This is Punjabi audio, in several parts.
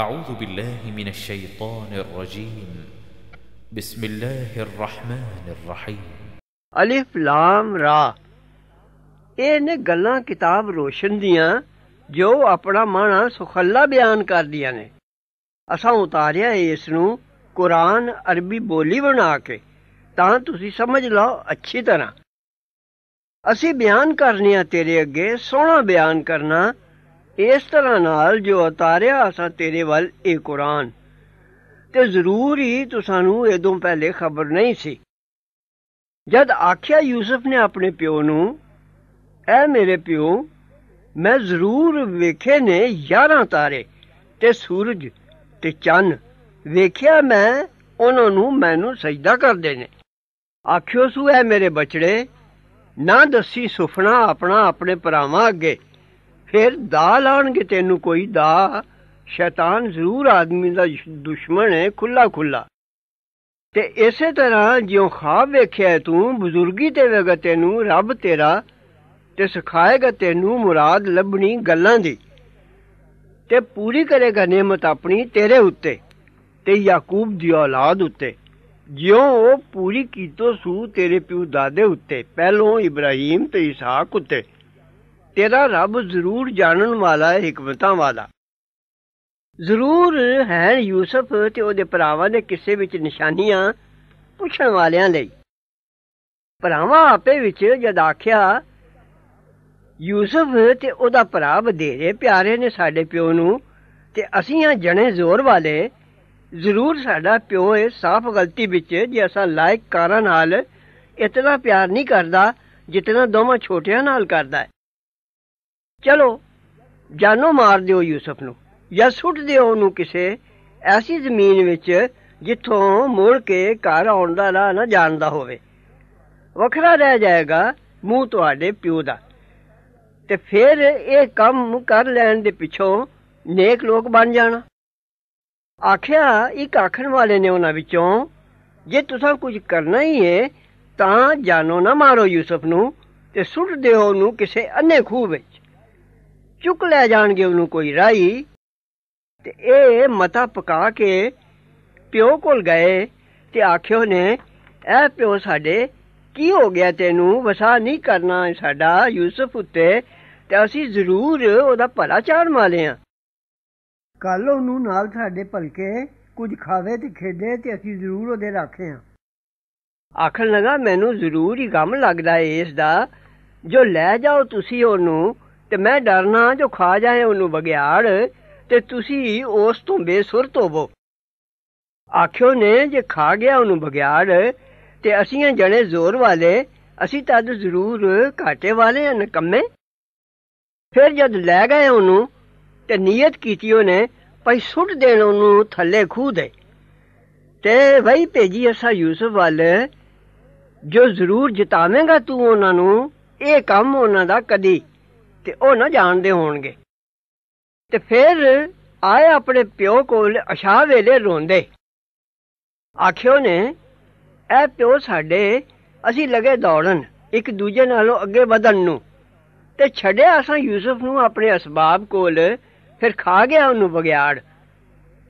أعوذ بالله من الشيطان الرجيم بسم الله الرحمن الرحيم ਅਲਿਫ ਲਾਮ ਰਾ ਇਹ ਨੇ ਗੱਲਾਂ ਕਿਤਾਬ ਰੋਸ਼ਨ ਦੀਆਂ ਜੋ ਆਪਣਾ ਮਾਣਾ ਸੁਖੱਲਾ ਬਿਆਨ ਕਰਦੀਆਂ ਨੇ ਅਸਾਂ ਉਤਾਰਿਆ ਇਸ ਨੂੰ ਕੁਰਾਨ ਅਰਬੀ ਬੋਲੀ ਬਣਾ ਕੇ ਤਾਂ ਤੁਸੀਂ ਸਮਝ ਲਓ ਅੱਛੀ ਤਰ੍ਹਾਂ ਅਸੀਂ ਬਿਆਨ ਕਰਨੇ ਆ ਤੇਰੇ ਅੱਗੇ ਸੋਹਣਾ ਬਿਆਨ ਕਰਨਾ ਇਸ ਤਰ੍ਹਾਂ ਨਾਲ ਜੋ ਉਤਾਰਿਆ ਅਸਾਂ ਤੇਰੇ ਵੱਲ ਇਹ ਕੁਰਾਨ ਤੇ ਜ਼ਰੂਰ ਹੀ ਤੁਸਾਨੂੰ ਇਦੋਂ ਪਹਿਲੇ ਖਬਰ ਨਹੀਂ ਸੀ ਜਦ ਆਖਿਆ ਯੂਸਫ ਨੇ ਆਪਣੇ ਪਿਓ ਨੂੰ ਐ ਮੇਰੇ ਪਿਓ ਮੈਂ ਜ਼ਰੂਰ ਵੇਖੇ ਨੇ 11 ਤਾਰੇ ਤੇ ਸੂਰਜ ਤੇ ਚੰਨ ਵੇਖਿਆ ਮੈਂ ਉਹਨਾਂ ਨੂੰ ਮੈਨੂੰ ਸਜਦਾ ਕਰਦੇ ਨੇ ਆਖਿਓ ਸੁ ਐ ਮੇਰੇ ਬਚੜੇ ਨਾ ਦੱਸੀ ਸੁਪਨਾ ਆਪਣਾ ਆਪਣੇ ਭਰਾਵਾਂ ਅੱਗੇ ਫਿਰ ਦਾ ਲਾਣਗੇ ਤੈਨੂੰ ਕੋਈ ਦਾ ਸ਼ੈਤਾਨ ਜ਼ਰੂਰ ਆਦਮੀ ਦਾ ਦੁਸ਼ਮਣ ਹੈ ਖੁੱਲਾ ਖੁੱਲਾ ਤੇ ਇਸੇ ਤਰ੍ਹਾਂ ਜਿਉਂ ਖਾਬ ਵੇਖਿਆ ਤੂੰ ਬਜ਼ੁਰਗੀ ਤੇ ਵੇਗਾ ਤੈਨੂੰ ਰੱਬ ਤੇਰਾ ਤੇ ਸਿਖਾਏਗਾ ਤੈਨੂੰ ਮੁਰਾਦ ਲੱਭਣੀ ਗੱਲਾਂ ਦੀ ਤੇ ਪੂਰੀ ਕਰੇਗਾ ਨਿਮਤ ਆਪਣੀ ਤੇਰੇ ਉੱਤੇ ਤੇ ਯਾਕੂਬ ਦੀ ਔਲਾਦ ਉੱਤੇ ਜਿਉਂ ਉਹ ਪੂਰੀ ਕੀਤੋ ਸੂ ਤੇਰੇ ਪਿਓ ਦਾਦੇ ਉੱਤੇ ਪਹਿਲੋਂ ਇਬਰਾਹੀਮ ਤੇ ਇਸਹਾਕ ਉੱਤੇ ਤੇਰਾ ਰੱਬ ਜ਼ਰੂਰ ਜਾਣਨ ਵਾਲਾ ਹੈ ਹਕਮਤਾਂ ਵਾਲਾ ਜ਼ਰੂਰ ਹੈ ਯੂਸਫ ਤੇ ਉਹਦੇ ਭਰਾਵਾਂ ਦੇ ਕਿਸੇ ਵਿੱਚ ਨਿਸ਼ਾਨੀਆਂ ਪੁੱਛਣ ਵਾਲਿਆਂ ਲਈ ਭਰਾਵਾਂ ਆਪੇ ਵਿੱਚ ਜਦ ਆਖਿਆ ਯੂਸਫ ਤੇ ਉਹਦਾ ਭਰਾ ਬਦੇਰੇ ਪਿਆਰੇ ਨੇ ਸਾਡੇ ਪਿਓ ਨੂੰ ਤੇ ਅਸੀਂ ਆ ਜਣੇ ਜ਼ੋਰ ਵਾਲੇ ਜ਼ਰੂਰ ਸਾਡਾ ਪਿਓ ਇਹ ਸਾਫ਼ ਗਲਤੀ ਵਿੱਚ ਜੇ ਅਸਾਂ ਲਾਇਕ ਕਾਰਨ ਨਾਲ ਇਤਨਾ ਪਿਆਰ ਨਹੀਂ ਕਰਦਾ ਜਿਤਨਾ ਦੋਵਾਂ ਛੋਟਿਆਂ ਨਾਲ ਕਰਦਾ ਹੈ ਚਲੋ ਜਾਨੋ ਮਾਰ ਦਿਓ ਯੂਸਫ ਨੂੰ ਜਾਂ ਸੁੱਟ ਦਿਓ ਉਹਨੂੰ ਕਿਸੇ ਐਸੀ ਜ਼ਮੀਨ ਵਿੱਚ ਜਿੱਥੋਂ ਮੁੜ ਕੇ ਘਰ ਆਉਣ ਦਾ ਰਾਹ ਨਾ ਜਾਣਦਾ ਹੋਵੇ ਵੱਖਰਾ ਰਹਿ ਜਾਏਗਾ ਮੂੰਹ ਤੁਹਾਡੇ ਪਿਓ ਦਾ ਤੇ ਫਿਰ ਇਹ ਕੰਮ ਕਰ ਲੈਣ ਦੇ ਪਿੱਛੋਂ ਨੇਕ ਲੋਕ ਬਣ ਜਾਣਾ ਆਖਿਆ ਇੱਕ ਆਖਣ ਵਾਲੇ ਨੇ ਉਹਨਾਂ ਵਿੱਚੋਂ ਜੇ ਤੁਸੀਂ ਕੁਝ ਕਰਨਾ ਹੀ ਹੈ ਤਾਂ ਜਾਨੋ ਨਾ ਮਾਰੋ ਯੂਸਫ ਨੂੰ ਤੇ ਸੁੱਟ ਦਿਓ ਉਹਨੂੰ ਕਿਸੇ ਅੰਨੇ ਖੂਹ ਵਿੱਚ ਚੁੱਕ ਲੈ ਜਾਣਗੇ ਉਹਨੂੰ ਕੋਈ ਰਾਈ ਤੇ ਇਹ ਮਤਾ ਪਕਾ ਕੇ ਪਿਓ ਕੋਲ ਗਏ ਤੇ ਆਖਿਓ ਨੇ ਇਹ ਪਿਓ ਸਾਡੇ ਕੀ ਹੋ ਗਿਆ ਤੈਨੂੰ ਵਸਾ ਨਹੀਂ ਕਰਨਾ ਸਾਡਾ ਯੂਸਫ ਉੱਤੇ ਤੇ ਅਸੀਂ ਜ਼ਰੂਰ ਉਹਦਾ ਭਲਾ ਵਾਲੇ ਆ ਕੱਲ ਉਹਨੂੰ ਨਾਲ ਸਾਡੇ ਭਲਕੇ ਕੁਝ ਖਾਵੇ ਤੇ ਖੇਡੇ ਤੇ ਅਸੀਂ ਜ਼ਰੂਰ ਉਹਦੇ ਰੱਖੇ ਆ ਆਖਣ ਲਗਾ ਮੈਨੂੰ ਜ਼ਰੂਰ ਹੀ ਗਮ ਲੱਗਦਾ ਏ ਇਸ ਦਾ ਜੋ ਲੈ ਜਾਓ ਤੁਸੀਂ ਉਹਨੂੰ ਤੇ ਮੈਂ ਡਰਨਾ ਜੋ ਖਾ ਜਾਏ ਉਹਨੂੰ ਬਗਿਆੜ ਤੇ ਤੁਸੀਂ ਉਸ ਤੋਂ ਬੇਸੁਰਤ ਹੋਵੋ ਆਖਿਓ ਨੇ ਜੇ ਖਾ ਗਿਆ ਉਹਨੂੰ ਬਗਿਆੜ ਤੇ ਅਸੀਂ ਜਣੇ ਜ਼ੋਰ ਵਾਲੇ ਅਸੀਂ ਤਦ ਜ਼ਰੂਰ ਘਾਟੇ ਵਾਲੇ ਹਨ ਕੰਮੇ ਫਿਰ ਜਦ ਲੈ ਗਏ ਉਹਨੂੰ ਤੇ ਨੀਅਤ ਕੀਤੀ ਉਹਨੇ ਭਈ ਸੁੱਟ ਦੇਣ ਉਹਨੂੰ ਥੱਲੇ ਖੂਹ ਦੇ ਤੇ ਵਈ ਭੇਜੀ ਅਸਾ ਯੂਸਫ ਵੱਲ ਜੋ ਜ਼ਰੂਰ ਜਿਤਾਵੇਂਗਾ ਤੂੰ ਉਹਨਾਂ ਨੂੰ ਇਹ ਕੰਮ ਉਹਨਾਂ ਦਾ ਕਦੀ ਤੇ ਉਹ ਨਾ ਜਾਣਦੇ ਹੋਣਗੇ ਤੇ ਫਿਰ ਆਏ ਆਪਣੇ ਪਿਓ ਕੋਲ ਅਸ਼ਾ ਵੇਲੇ ਰੋਂਦੇ ਆਖਿਓ ਨੇ ਇਹ ਪਿਓ ਸਾਡੇ ਅਸੀਂ ਲਗੇ ਦੌੜਨ ਇੱਕ ਦੂਜੇ ਨਾਲੋਂ ਅੱਗੇ ਵਧਣ ਨੂੰ ਤੇ ਛੱਡਿਆ ਅਸਾਂ ਯੂਸਫ ਨੂੰ ਆਪਣੇ ਅਸਬਾਬ ਕੋਲ ਫਿਰ ਖਾ ਗਿਆ ਉਹਨੂੰ ਬਗਿਆੜ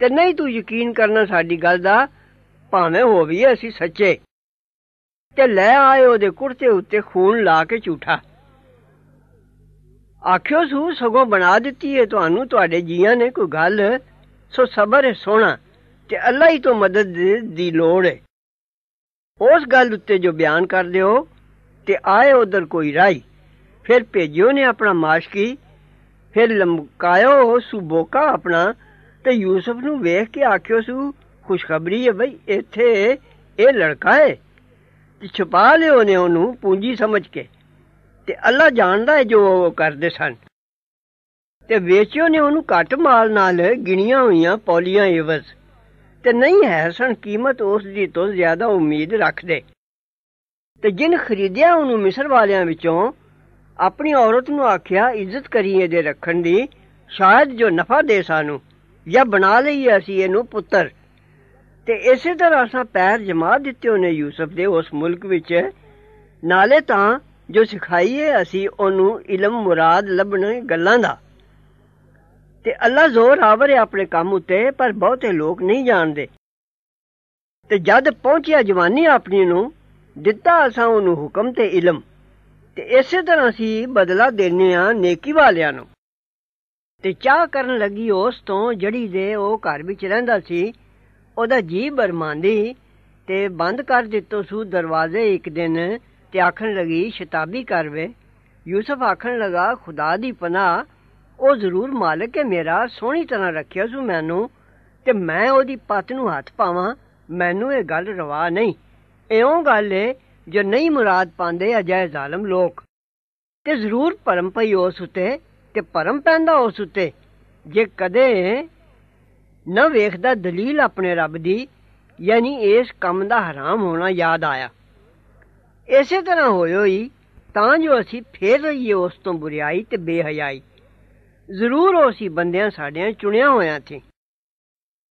ਤੇ ਨਹੀਂ ਤੂੰ ਯਕੀਨ ਕਰਨਾ ਸਾਡੀ ਗੱਲ ਦਾ ਭਾਵੇਂ ਹੋ ਵੀ ਅਸੀਂ ਸੱਚੇ ਤੇ ਲੈ ਆਏ ਉਹਦੇ ਕੁਰਤੇ ਉੱਤੇ ਖੂਨ ਲਾ ਕੇ ਝੂਠਾ ਆਖਿਓ ਸੂ ਸਗੋਂ ਬਣਾ ਦਿੱਤੀ ਏ ਤੁਹਾਨੂੰ ਤੁਹਾਡੇ ਜੀਆਂ ਨੇ ਕੋਈ ਗੱਲ ਸੋ ਸਬਰ ਹੈ ਸੋਣਾ ਤੇ ਅੱਲਾ ਹੀ ਤੋਂ ਮਦਦ ਦੀ ਲੋੜ ਹੈ ਉਸ ਗੱਲ ਉੱਤੇ ਜੋ ਬਿਆਨ ਕਰਦੇ ਹੋ ਤੇ ਆਏ ਉਧਰ ਕੋਈ ਰਾਈ ਫਿਰ ਭੇਜਿਓ ਨੇ ਆਪਣਾ ਮਾਸ਼ਕੀ ਫਿਰ ਲਮਕਾਇਓ ਸੁਬੋਕਾ ਆਪਣਾ ਤੇ ਯੂਸਫ ਨੂੰ ਵੇਖ ਕੇ ਆਖਿਓ ਸੂ ਖੁਸ਼ਖਬਰੀ ਹੈ ਬਈ ਇੱਥੇ ਇਹ ਲੜਕਾ ਹੈ ਛੁਪਾ ਲਿਓ ਨੇ ਉਹਨੂੰ ਪੂੰਜੀ ਸਮਝ ਕੇ ਤੇ ਅੱਲਾ ਜਾਣਦਾ ਹੈ ਜੋ ਉਹ ਕਰਦੇ ਸਨ ਤੇ ਵੇਚਿਓ ਨੇ ਉਹਨੂੰ ਘੱਟ ਮਾਲ ਨਾਲ ਗਿਣੀਆਂ ਹੋਈਆਂ ਪੌਲੀਆਂ ਇਵਸ ਤੇ ਨਹੀਂ ਹੈ ਸਨ ਕੀਮਤ ਉਸ ਦੀ ਤੋਂ ਜ਼ਿਆਦਾ ਉਮੀਦ ਰੱਖਦੇ ਤੇ ਜਿਨ ਖਰੀਦਿਆ ਉਹਨੂੰ ਮਿਸਰ ਵਾਲਿਆਂ ਵਿੱਚੋਂ ਆਪਣੀ ਔਰਤ ਨੂੰ ਆਖਿਆ ਇੱਜ਼ਤ ਕਰੀਏ ਦੇ ਰੱਖਣ ਦੀ ਸ਼ਾਇਦ ਜੋ ਨਫਾ ਦੇ ਸਾਨੂੰ ਜਾਂ ਬਣਾ ਲਈ ਅਸੀਂ ਇਹਨੂੰ ਪੁੱਤਰ ਤੇ ਇਸੇ ਤਰ੍ਹਾਂ ਸਾ ਪੈਰ ਜਮਾ ਦਿੱਤੇ ਉਹਨੇ ਯੂਸਫ ਦੇ ਉਸ ਮੁਲਕ ਵਿੱਚ ਨਾਲੇ ਤਾਂ ਜੋ ਸਿਖਾਈਏ ਅਸੀਂ ਉਹਨੂੰ ਇਲਮ ਮੁਰਾਦ ਲੱਭਣੇ ਗੱਲਾਂ ਦਾ ਤੇ ਅੱਲਾ ਜ਼ੋਰ ਆਵਰ ਹੈ ਆਪਣੇ ਕੰਮ ਉਤੇ ਪਰ ਬਹੁਤੇ ਲੋਕ ਨਹੀਂ ਜਾਣਦੇ ਤੇ ਜਦ ਪਹੁੰਚਿਆ ਜਵਾਨੀ ਆਪਣੀ ਨੂੰ ਦਿੱਤਾ ਅਸਾਂ ਉਹਨੂੰ ਹੁਕਮ ਤੇ ਇਲਮ ਤੇ ਇਸੇ ਤਰ੍ਹਾਂ ਅਸੀਂ ਬਦਲਾ ਦੇਨੇ ਆ ਨੇਕੀ ਵਾਲਿਆਂ ਨੂੰ ਤੇ ਚਾਹ ਕਰਨ ਲੱਗੀ ਉਸ ਤੋਂ ਜੜੀ ਦੇ ਉਹ ਘਰ ਵਿੱਚ ਰਹਿੰਦਾ ਸੀ ਉਹਦਾ ਜੀ ਬਰਮਾਂਦੀ ਤੇ ਬੰਦ ਕਰ ਦਿੱਤੋ ਸੂ ਦਰਵਾਜ਼ੇ ਇੱਕ ਦਿਨ ਤੇ ਆਖਣ ਲਗੀ ਸ਼ਤਾਬੀ ਕਰਵੇ ਯੂਸਫ ਆਖਣ ਲਗਾ ਖੁਦਾ ਦੀ ਪਨਾਹ ਉਹ ਜ਼ਰੂਰ ਮਾਲਕ ਹੈ ਮੇਰਾ ਸੋਹਣੀ ਤਰ੍ਹਾਂ ਰੱਖਿਆ ਜੂ ਮੈਨੂੰ ਤੇ ਮੈਂ ਉਹਦੀ ਪਤ ਨੂੰ ਹੱਥ ਪਾਵਾਂ ਮੈਨੂੰ ਇਹ ਗੱਲ ਰਵਾ ਨਹੀਂ ਐਉਂ ਗੱਲ ਏ ਜੋ ਨਹੀਂ ਮੁਰਾਦ ਪਾਉਂਦੇ ਅਜੇ ਜ਼ਾਲਮ ਲੋਕ ਤੇ ਜ਼ਰੂਰ ਪਰਮ ਪਈ ਉਸ ਉਤੇ ਤੇ ਪਰਮ ਪੈਂਦਾ ਉਸ ਉਤੇ ਜੇ ਕਦੇ ਨਾ ਵੇਖਦਾ ਦਲੀਲ ਆਪਣੇ ਰੱਬ ਦੀ ਯਾਨੀ ਇਸ ਕੰਮ ਦਾ ਹਰਾਮ ਹੋਣਾ ਯਾਦ ਆਇਆ ਇਸੇ ਤਰ੍ਹਾਂ ਹੋਇਓ ਹੀ ਤਾਂ ਜੋ ਅਸੀਂ ਫੇਰ ਰਹੀਏ ਉਸ ਤੋਂ ਬੁਰੀਾਈ ਤੇ ਬੇਹਯਾਈ ਜ਼ਰੂਰ ਸੀ ਬੰਦਿਆਂ ਸਾਡਿਆਂ ਚੁਣਿਆ ਹੋਇਆ ਸੀ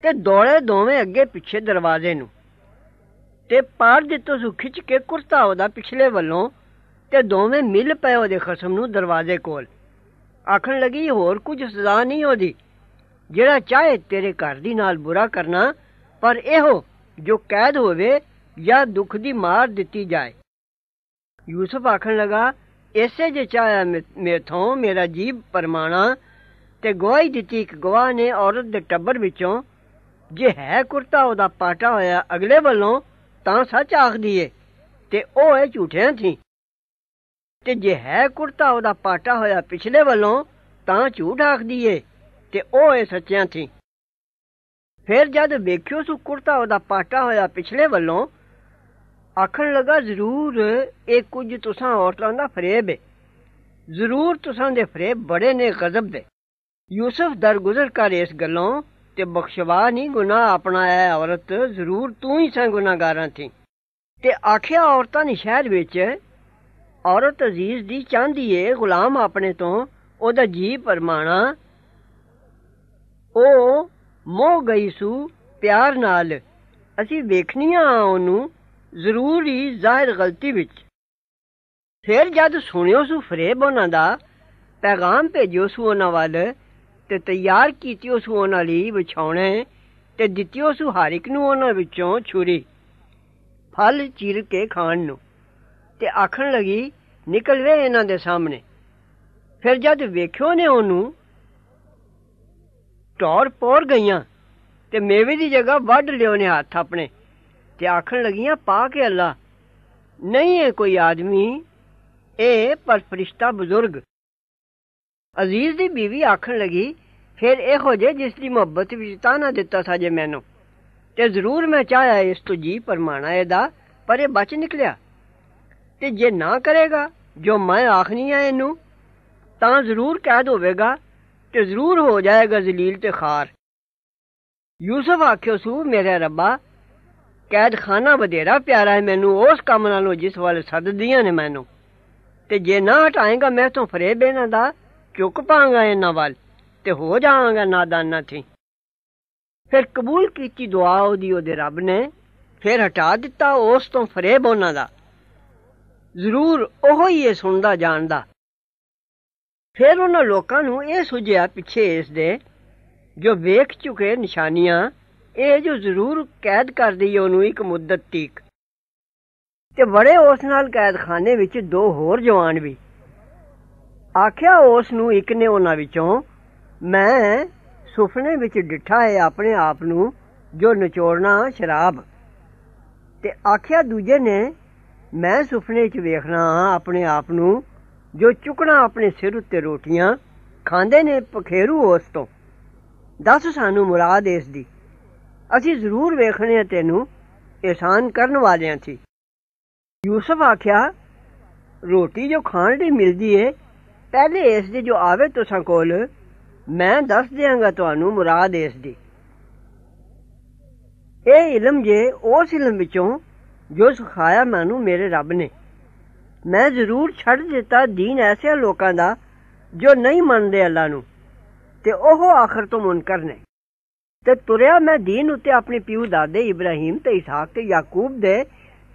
ਤੇ ਦੌੜੇ ਦੋਵੇਂ ਅੱਗੇ ਪਿੱਛੇ ਦਰਵਾਜ਼ੇ ਨੂੰ ਤੇ ਪਾਰ ਦਿੱਤੋ ਸੁ ਖਿੱਚ ਕੇ ਕੁਰਤਾ ਉਹਦਾ ਪਿਛਲੇ ਵੱਲੋਂ ਤੇ ਦੋਵੇਂ ਮਿਲ ਪਏ ਉਹਦੇ ਖਸਮ ਨੂੰ ਦਰਵਾਜ਼ੇ ਕੋਲ ਆਖਣ ਲੱਗੀ ਹੋਰ ਕੁਝ ਸਜ਼ਾ ਨਹੀਂ ਹੋਦੀ ਜਿਹੜਾ ਚਾਹੇ ਤੇਰੇ ਘਰ ਦੀ ਨਾਲ ਬੁਰਾ ਕਰਨਾ ਪਰ ਇਹੋ ਜੋ ਕੈਦ ਹੋਵੇ ਜਾਂ ਦੁੱਖ ਦੀ ਮਾਰ ਦਿੱਤੀ ਜਾਏ ਯੂਸਫ ਆਖਣ ਲਗਾ ਐਸੇ ਜੇ ਚਾਇਆ ਮੇਥੋਂ ਮੇਰਾ ਜੀਬ ਪਰਮਾਣਾ ਤੇ ਗਵਾਹੀ ਦਿੱਤੀ ਇੱਕ ਗਵਾਹ ਨੇ ਔਰਤ ਦੇ ਟੱਬਰ ਵਿੱਚੋਂ ਜੇ ਹੈ ਕੁਰਤਾ ਉਹਦਾ ਪਾਟਾ ਹੋਇਆ ਅਗਲੇ ਵੱਲੋਂ ਤਾਂ ਸੱਚ ਆਖਦੀ ਏ ਤੇ ਉਹ ਐ ਝੂਠਿਆਂ ਥੀ ਤੇ ਜੇ ਹੈ ਕੁਰਤਾ ਉਹਦਾ ਪਾਟਾ ਹੋਇਆ ਪਿਛਲੇ ਵੱਲੋਂ ਤਾਂ ਝੂਠ ਆਖਦੀ ਏ ਤੇ ਉਹ ਐ ਸੱਚਿਆਂ ਥੀ ਫਿਰ ਜਦ ਵੇਖਿਓ ਸੁ ਕੁਰਤਾ ਉਹਦਾ ਪਾਟਾ ਹੋਇਆ ਪਿਛਲੇ ਵੱਲੋਂ ਆਖਣ ਲਗਾ ਜ਼ਰੂਰ ਇਹ ਕੁਝ ਤੁਸਾਂ ਔਰਤਾਂ ਦਾ ਫਰੇਬ ਹੈ ਜ਼ਰੂਰ ਤੁਸਾਂ ਦੇ ਫਰੇਬ ਬੜੇ ਨੇ ਗਜ਼ਬ ਦੇ ਯੂਸਫ ਦਰਗੁਜ਼ਰ ਕਰ ਇਸ ਗੱਲੋਂ ਤੇ ਬਖਸ਼ਵਾ ਨਹੀਂ ਗੁਨਾਹ ਆਪਣਾ ਹੈ ਔਰਤ ਜ਼ਰੂਰ ਤੂੰ ਹੀ ਸੰ ਗੁਨਾਹਗਾਰਾਂ ਥੀ ਤੇ ਆਖਿਆ ਔਰਤਾਂ ਨੇ ਸ਼ਹਿਰ ਵਿੱਚ ਔਰਤ ਅਜ਼ੀਜ਼ ਦੀ ਚਾਹਦੀ ਏ ਗੁਲਾਮ ਆਪਣੇ ਤੋਂ ਉਹਦਾ ਜੀ ਪਰਮਾਣਾ ਉਹ ਮੋ ਗਈ ਸੂ ਪਿਆਰ ਨਾਲ ਅਸੀਂ ਵੇਖਣੀਆਂ ਉਹਨੂੰ ਜ਼ਰੂਰ ਹੀ ਜ਼ਾਹਿਰ ਗਲਤੀ ਵਿੱਚ ਫਿਰ ਜਦ ਸੁਣਿਓ ਸੁ ਫਰੇਬ ਉਹਨਾਂ ਦਾ ਪੈਗਾਮ ਭੇਜਿਓ ਸੁ ਉਹਨਾਂ ਵੱਲ ਤੇ ਤਿਆਰ ਕੀਤੀਓ ਸੁ ਉਹਨਾਂ ਲਈ ਵਿਛਾਉਣੇ ਤੇ ਦਿੱਤੀਓ ਸੁ ਹਰ ਇੱਕ ਨੂੰ ਉਹਨਾਂ ਵਿੱਚੋਂ ਛੁਰੀ ਫਲ ਚੀਰ ਕੇ ਖਾਣ ਨੂੰ ਤੇ ਆਖਣ ਲਗੀ ਨਿਕਲ ਵੇ ਇਹਨਾਂ ਦੇ ਸਾਹਮਣੇ ਫਿਰ ਜਦ ਵੇਖਿਓ ਨੇ ਉਹਨੂੰ ਟੌਰ ਪੌਰ ਗਈਆਂ ਤੇ ਮੇਵੇ ਦੀ ਜਗ੍ਹਾ ਵੱਢ ਲਿਓ ਨੇ ਹੱਥ ਆਪਣੇ ਤੇ ਆਖਣ ਲੱਗੀਆਂ ਪਾ ਕੇ ਅੱਲਾ ਨਹੀਂ ਇਹ ਕੋਈ ਆਦਮੀ ਇਹ ਪਰ ਫਰਿਸ਼ਤਾ ਬਜ਼ੁਰਗ ਅਜ਼ੀਜ਼ ਦੀ بیوی ਆਖਣ ਲੱਗੀ ਫਿਰ ਇਹੋ ਜੇ ਜਿਸ ਦੀ ਮੁਹੱਬਤ ਵਿੱਚ ਤਾਨਾ ਦਿੱਤਾ ਸਾ ਜੇ ਮੈਨੂੰ ਤੇ ਜ਼ਰੂਰ ਮੈਂ ਚਾਹਿਆ ਇਸ ਤੋਂ ਜੀ ਪਰਮਾਣਾ ਇਹਦਾ ਪਰ ਇਹ ਬਚ ਨਿਕਲਿਆ ਤੇ ਜੇ ਨਾ ਕਰੇਗਾ ਜੋ ਮੈਂ ਆਖਣੀ ਆ ਇਹਨੂੰ ਤਾਂ ਜ਼ਰੂਰ ਕੈਦ ਹੋਵੇਗਾ ਤੇ ਜ਼ਰੂਰ ਹੋ ਜਾਏਗਾ ਜ਼ਲੀਲ ਤੇ ਖਾਰ ਯੂਸਫ ਆਖਿਓ ਸੂ ਮੇਰੇ ਰੱਬਾ ਕੈਦ ਖਾਨਾ ਬਧੇਰਾ ਪਿਆਰਾ ਹੈ ਮੈਨੂੰ ਉਸ ਕੰਮ ਨਾਲੋਂ ਜਿਸ ਵਾਲੇ ਸੱਦਦੀਆਂ ਨੇ ਮੈਨੂੰ ਤੇ ਜੇ ਨਾ ਹਟਾਏਗਾ ਮੈਂ ਤੋਂ ਫਰੇਬ ਇਹਨਾਂ ਦਾ ਚੁੱਕ ਪਾਂਗਾ ਇਹਨਾਂ ਵੱਲ ਤੇ ਹੋ ਜਾਵਾਂਗਾ ਨਾਦਾਨਾ ਥੀ ਫਿਰ ਕਬੂਲ ਕੀਤੀ ਦੁਆ ਉਹਦੀ ਉਹਦੇ ਰੱਬ ਨੇ ਫਿਰ ਹਟਾ ਦਿੱਤਾ ਉਸ ਤੋਂ ਫਰੇਬ ਉਹਨਾਂ ਦਾ ਜ਼ਰੂਰ ਉਹ ਹੀ ਇਹ ਸੁਣਦਾ ਜਾਣਦਾ ਫਿਰ ਉਹਨਾਂ ਲੋਕਾਂ ਨੂੰ ਇਹ ਸੁਝਿਆ ਪਿੱਛੇ ਇਸ ਦੇ ਜੋ ਵੇਖ ਚੁਕੇ ਨਿਸ਼ਾਨੀਆਂ ਇਹ ਜੋ ਜ਼ਰੂਰ ਕੈਦ ਕਰਦੀ ਉਹਨੂੰ ਇੱਕ ਮੁੱਦਤ ਤੀਕ ਤੇ ਬੜੇ ਉਸ ਨਾਲ ਕੈਦਖਾਨੇ ਵਿੱਚ ਦੋ ਹੋਰ ਜਵਾਨ ਵੀ ਆਖਿਆ ਉਸ ਨੂੰ ਇੱਕ ਨੇ ਉਹਨਾਂ ਵਿੱਚੋਂ ਮੈਂ ਸੁਪਨੇ ਵਿੱਚ ਡਿਠਾ ਹੈ ਆਪਣੇ ਆਪ ਨੂੰ ਜੋ ਨਿਚੋੜਨਾ ਸ਼ਰਾਬ ਤੇ ਆਖਿਆ ਦੂਜੇ ਨੇ ਮੈਂ ਸੁਪਨੇ ਵਿੱਚ ਵੇਖਣਾ ਆਪਣੇ ਆਪ ਨੂੰ ਜੋ ਚੁਕਣਾ ਆਪਣੇ ਸਿਰ ਉੱਤੇ ਰੋਟੀਆਂ ਖਾਂਦੇ ਨੇ ਪਖੇਰੂ ਉਸ ਤੋਂ ਦੱਸ ਸਾਨੂੰ ਮੁਰਾਦ ਇਸ ਦੀ ਅਸੀਂ ਜ਼ਰੂਰ ਵੇਖਣੇ ਆ ਤੈਨੂੰ ਇਹਸਾਨ ਕਰਨ ਵਾਲਿਆਂ ਸੀ ਯੂਸਫ ਆਖਿਆ ਰੋਟੀ ਜੋ ਖਾਣ ਦੀ ਮਿਲਦੀ ਏ ਪਹਿਲੇ ਇਸ ਦੀ ਜੋ ਆਵੇ ਤੁਸਾਂ ਕੋਲ ਮੈਂ ਦੱਸ ਦਿਆਂਗਾ ਤੁਹਾਨੂੰ ਮੁਰਾਦ ਇਸ ਦੀ ਇਹ ਇਲਮ ਜੇ ਉਸ ਇਲਮ ਵਿੱਚੋਂ ਜੋ ਸਿਖਾਇਆ ਮੈਨੂੰ ਮੇਰੇ ਰੱਬ ਨੇ ਮੈਂ ਜ਼ਰੂਰ ਛੱਡ ਦਿੱਤਾ دین ਐਸੇ ਲੋਕਾਂ ਦਾ ਜੋ ਨਹੀਂ ਮੰਨਦੇ ਅੱਲਾ ਨੂੰ ਤੇ ਉਹ ਆਖਰ ਤੋਂ ਮੁਨਕਰ ਨੇ ਤੇ ਤੁਰਿਆ ਮੈਂ دین ਉਤੇ ਆਪਣੇ ਪਿਓ ਦਾਦੇ ਇਬਰਾਹੀਮ ਤੇ ਇਸਾਕ ਤੇ ਯਾਕੂਬ ਦੇ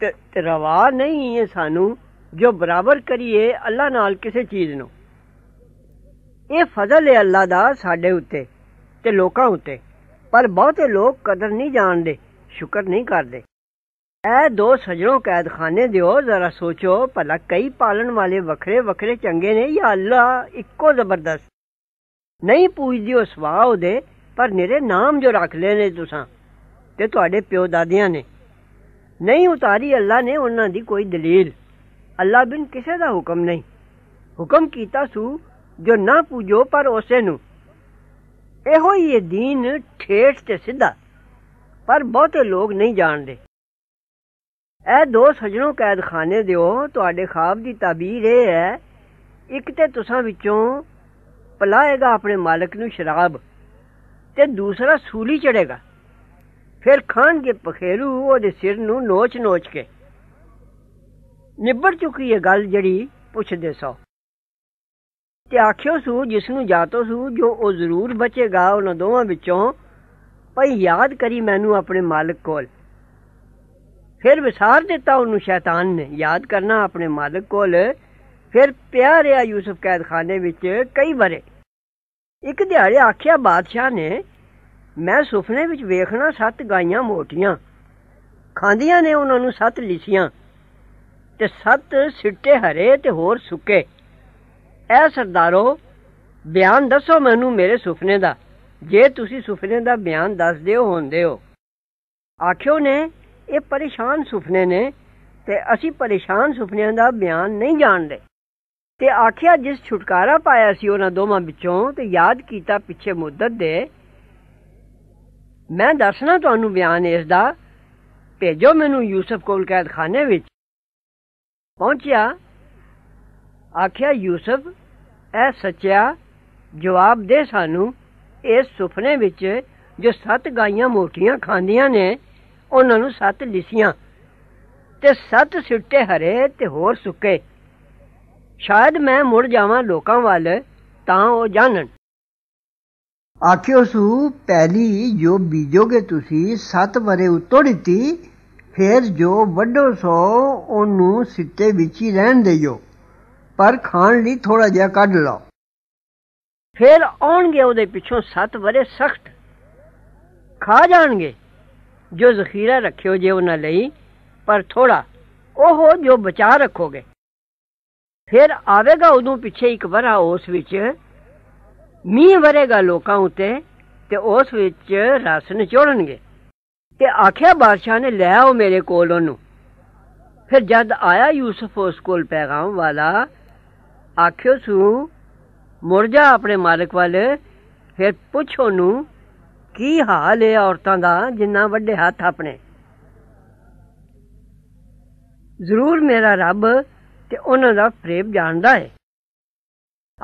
ਤੇ ਰਵਾ ਨਹੀਂ ਹੈ ਸਾਨੂੰ ਜੋ ਬਰਾਬਰ ਕਰੀਏ ਅੱਲਾ ਨਾਲ ਕਿਸੇ ਚੀਜ਼ ਨੂੰ ਇਹ ਫਜ਼ਲ ਹੈ ਅੱਲਾ ਦਾ ਸਾਡੇ ਉਤੇ ਤੇ ਲੋਕਾਂ ਉਤੇ ਪਰ ਬਹੁਤੇ ਲੋਕ ਕਦਰ ਨਹੀਂ ਜਾਣਦੇ ਸ਼ੁਕਰ ਨਹੀਂ ਕਰਦੇ ਐ ਦੋ ਸਜਣੋ ਕੈਦਖਾਨੇ ਦਿਓ ਜ਼ਰਾ ਸੋਚੋ ਭਲਾ ਕਈ ਪਾਲਣ ਵਾਲੇ ਵੱਖਰੇ ਵੱਖਰੇ ਚੰਗੇ ਨੇ ਜਾਂ ਅੱਲਾ ਇੱਕੋ ਜ਼ਬਰਦਸਤ ਨਹੀਂ ਪੁੱਛਦੀ ਉਸ ਵਾਹ ਉਹਦੇ ਪਰ ਨੇਰੇ ਨਾਮ ਜੋ ਰੱਖ ਲੈ ਨੇ ਤੁਸੀਂ ਤੇ ਤੁਹਾਡੇ ਪਿਓ ਦਾਦਿਆਂ ਨੇ ਨਹੀਂ ਉਤਾਰੀ ਅੱਲਾ ਨੇ ਉਹਨਾਂ ਦੀ ਕੋਈ ਦਲੀਲ ਅੱਲਾ ਬਿਨ ਕਿਸੇ ਦਾ ਹੁਕਮ ਨਹੀਂ ਹੁਕਮ ਕੀਤਾ ਸੂ ਜੋ ਨਾ ਪੂਜੋ ਪਰ ਉਸੇ ਨੂੰ ਇਹੋ ਹੀ ਇਹ دین ਠੇਠ ਤੇ ਸਿੱਧਾ ਪਰ ਬਹੁਤੇ ਲੋਕ ਨਹੀਂ ਜਾਣਦੇ ਇਹ ਦੋ ਸਜਣੋ ਕੈਦਖਾਨੇ ਦਿਓ ਤੁਹਾਡੇ ਖਾਬ ਦੀ ਤਾਬੀਰ ਇਹ ਹੈ ਇੱਕ ਤੇ ਤੁਸਾਂ ਵਿੱਚੋਂ ਪਲਾਏਗਾ ਆਪਣੇ ਮਾਲਕ ਨੂੰ ਸ਼ਰਾਬ ਤੇ ਦੂਸਰਾ ਸੂਲੀ ਚੜੇਗਾ ਫਿਰ ਖਾਣਗੇ ਪਖੇਰੂ ਉਹਦੇ ਸਿਰ ਨੂੰ ਨੋਚ-ਨੋਚ ਕੇ ਨਿਬੜ ਚੁੱਕੀ ਹੈ ਗੱਲ ਜਿਹੜੀ ਪੁੱਛਦੇ ਸੋ ਤੇ ਆਖਿਓ ਸੂ ਜਿਸ ਨੂੰ ਜਾਤੋ ਸੂ ਜੋ ਉਹ ਜ਼ਰੂਰ ਬਚੇਗਾ ਉਹਨਾਂ ਦੋਵਾਂ ਵਿੱਚੋਂ ਭਈ ਯਾਦ ਕਰੀ ਮੈਨੂੰ ਆਪਣੇ ਮਾਲਕ ਕੋਲ ਫਿਰ ਵਿਸਾਰ ਦਿੱਤਾ ਉਹਨੂੰ ਸ਼ੈਤਾਨ ਨੇ ਯਾਦ ਕਰਨਾ ਆਪਣੇ ਮਾਲਕ ਕੋਲ ਫਿਰ ਪਿਆ ਯੂਸਫ ਕੈਦਖਾਨੇ ਵਿੱਚ ਕਈ ਬਰੇ ਇੱਕ ਦਿਹਾੜੇ ਆਖਿਆ ਬਾਦਸ਼ਾਹ ਨੇ ਮੈਂ ਸੁਪਨੇ ਵਿੱਚ ਵੇਖਣਾ ਸੱਤ ਗਾਈਆਂ ਮੋਟੀਆਂ ਖਾਂਦੀਆਂ ਨੇ ਉਹਨਾਂ ਨੂੰ ਸੱਤ ਲਿਸੀਆਂ ਤੇ ਸੱਤ ਸਿੱਟੇ ਹਰੇ ਤੇ ਹੋਰ ਸੁੱਕੇ ਐ ਸਰਦਾਰੋ ਬਿਆਨ ਦੱਸੋ ਮੈਨੂੰ ਮੇਰੇ ਸੁਪਨੇ ਦਾ ਜੇ ਤੁਸੀਂ ਸੁਪਨੇ ਦਾ ਬਿਆਨ ਦੱਸ ਦਿਓ ਹੁੰਦੇ ਹੋ ਆਖਿਓ ਨੇ ਇਹ ਪਰੇਸ਼ਾਨ ਸੁਪਨੇ ਨੇ ਤੇ ਅਸੀਂ ਪਰੇਸ਼ਾਨ ਸੁਪਨਿਆਂ ਦਾ ਬਿਆਨ ਨਹੀਂ ਜਾਣਦੇ ਤੇ ਆਖਿਆ ਜਿਸ ਛੁਟਕਾਰਾ ਪਾਇਆ ਸੀ ਉਹਨਾਂ ਦੋਵਾਂ ਵਿੱਚੋਂ ਤੇ ਯਾਦ ਕੀਤਾ ਪਿੱਛੇ ਮੁੱਦਤ ਦੇ ਮੈਂ ਦੱਸਣਾ ਤੁਹਾਨੂੰ ਬਿਆਨ ਇਸ ਦਾ ਭੇਜੋ ਮੈਨੂੰ ਯੂਸਫ ਕੋਲ ਕੈਦਖਾਨੇ ਵਿੱਚ ਪਹੁੰਚਿਆ ਆਖਿਆ ਯੂਸਫ ਐ ਸੱਚਿਆ ਜਵਾਬ ਦੇ ਸਾਨੂੰ ਇਸ ਸੁਪਨੇ ਵਿੱਚ ਜੋ ਸੱਤ ਗਾਈਆਂ ਮੋਟੀਆਂ ਖਾਂਦੀਆਂ ਨੇ ਉਹਨਾਂ ਨੂੰ ਸੱਤ ਲਿਸੀਆਂ ਤੇ ਸੱਤ ਸਿੱਟੇ ਹਰੇ ਤੇ ਹੋਰ ਸੁੱਕੇ ਸ਼ਾਇਦ ਮੈਂ ਮੁੜ ਜਾਵਾਂ ਲੋਕਾਂ ਵੱਲ ਤਾਂ ਉਹ ਜਾਣਨ ਆਖਿਓ ਸੂ ਪਹਿਲੀ ਜੋ ਬੀਜੋਗੇ ਤੁਸੀਂ ਸੱਤ ਬਰੇ ਉਤੋਂ ਦਿੱਤੀ ਫੇਰ ਜੋ ਵੱਡੋ ਸੋ ਉਹਨੂੰ ਸਿੱਤੇ ਵਿੱਚ ਹੀ ਰਹਿਣ ਦਿਓ ਪਰ ਖਾਣ ਲਈ ਥੋੜਾ ਜਿਹਾ ਕੱਢ ਲਓ ਫੇਰ ਆਉਣਗੇ ਉਹਦੇ ਪਿੱਛੋਂ ਸੱਤ ਬਰੇ ਸਖਤ ਖਾ ਜਾਣਗੇ ਜੋ ਜ਼ਖੀਰਾ ਰੱਖਿਓ ਜੇ ਉਹਨਾਂ ਲਈ ਪਰ ਥੋੜਾ ਉਹ ਜੋ ਬਚਾ ਰੱਖੋਗੇ ਫਿਰ ਆਵੇਗਾ ਉਦੋਂ ਪਿੱਛੇ ਇੱਕ ਵਰਾ ਉਸ ਵਿੱਚ ਮੀਂਹ ਵਰੇਗਾ ਲੋਕਾਂ ਉਤੇ ਤੇ ਉਸ ਵਿੱਚ ਰਸ ਨਿਚੋੜਨਗੇ ਤੇ ਆਖਿਆ ਬਾਦਸ਼ਾਹ ਨੇ ਲੈ ਆਓ ਮੇਰੇ ਕੋਲ ਉਹਨੂੰ ਫਿਰ ਜਦ ਆਇਆ ਯੂਸਫ ਉਸ ਕੋਲ ਪੈਗਾਮ ਵਾਲਾ ਆਖਿਓ ਸੂ ਮੁਰ ਜਾ ਆਪਣੇ ਮਾਲਕ ਵੱਲ ਫਿਰ ਪੁੱਛੋ ਨੂੰ ਕੀ ਹਾਲ ਹੈ ਔਰਤਾਂ ਦਾ ਜਿੰਨਾ ਵੱਡੇ ਹੱਥ ਆਪਣੇ ਜ਼ਰੂਰ ਮੇਰਾ ਰੱਬ ਤੇ ਉਹਨਾਂ ਦਾ ਪ੍ਰੇਮ ਜਾਣਦਾ ਹੈ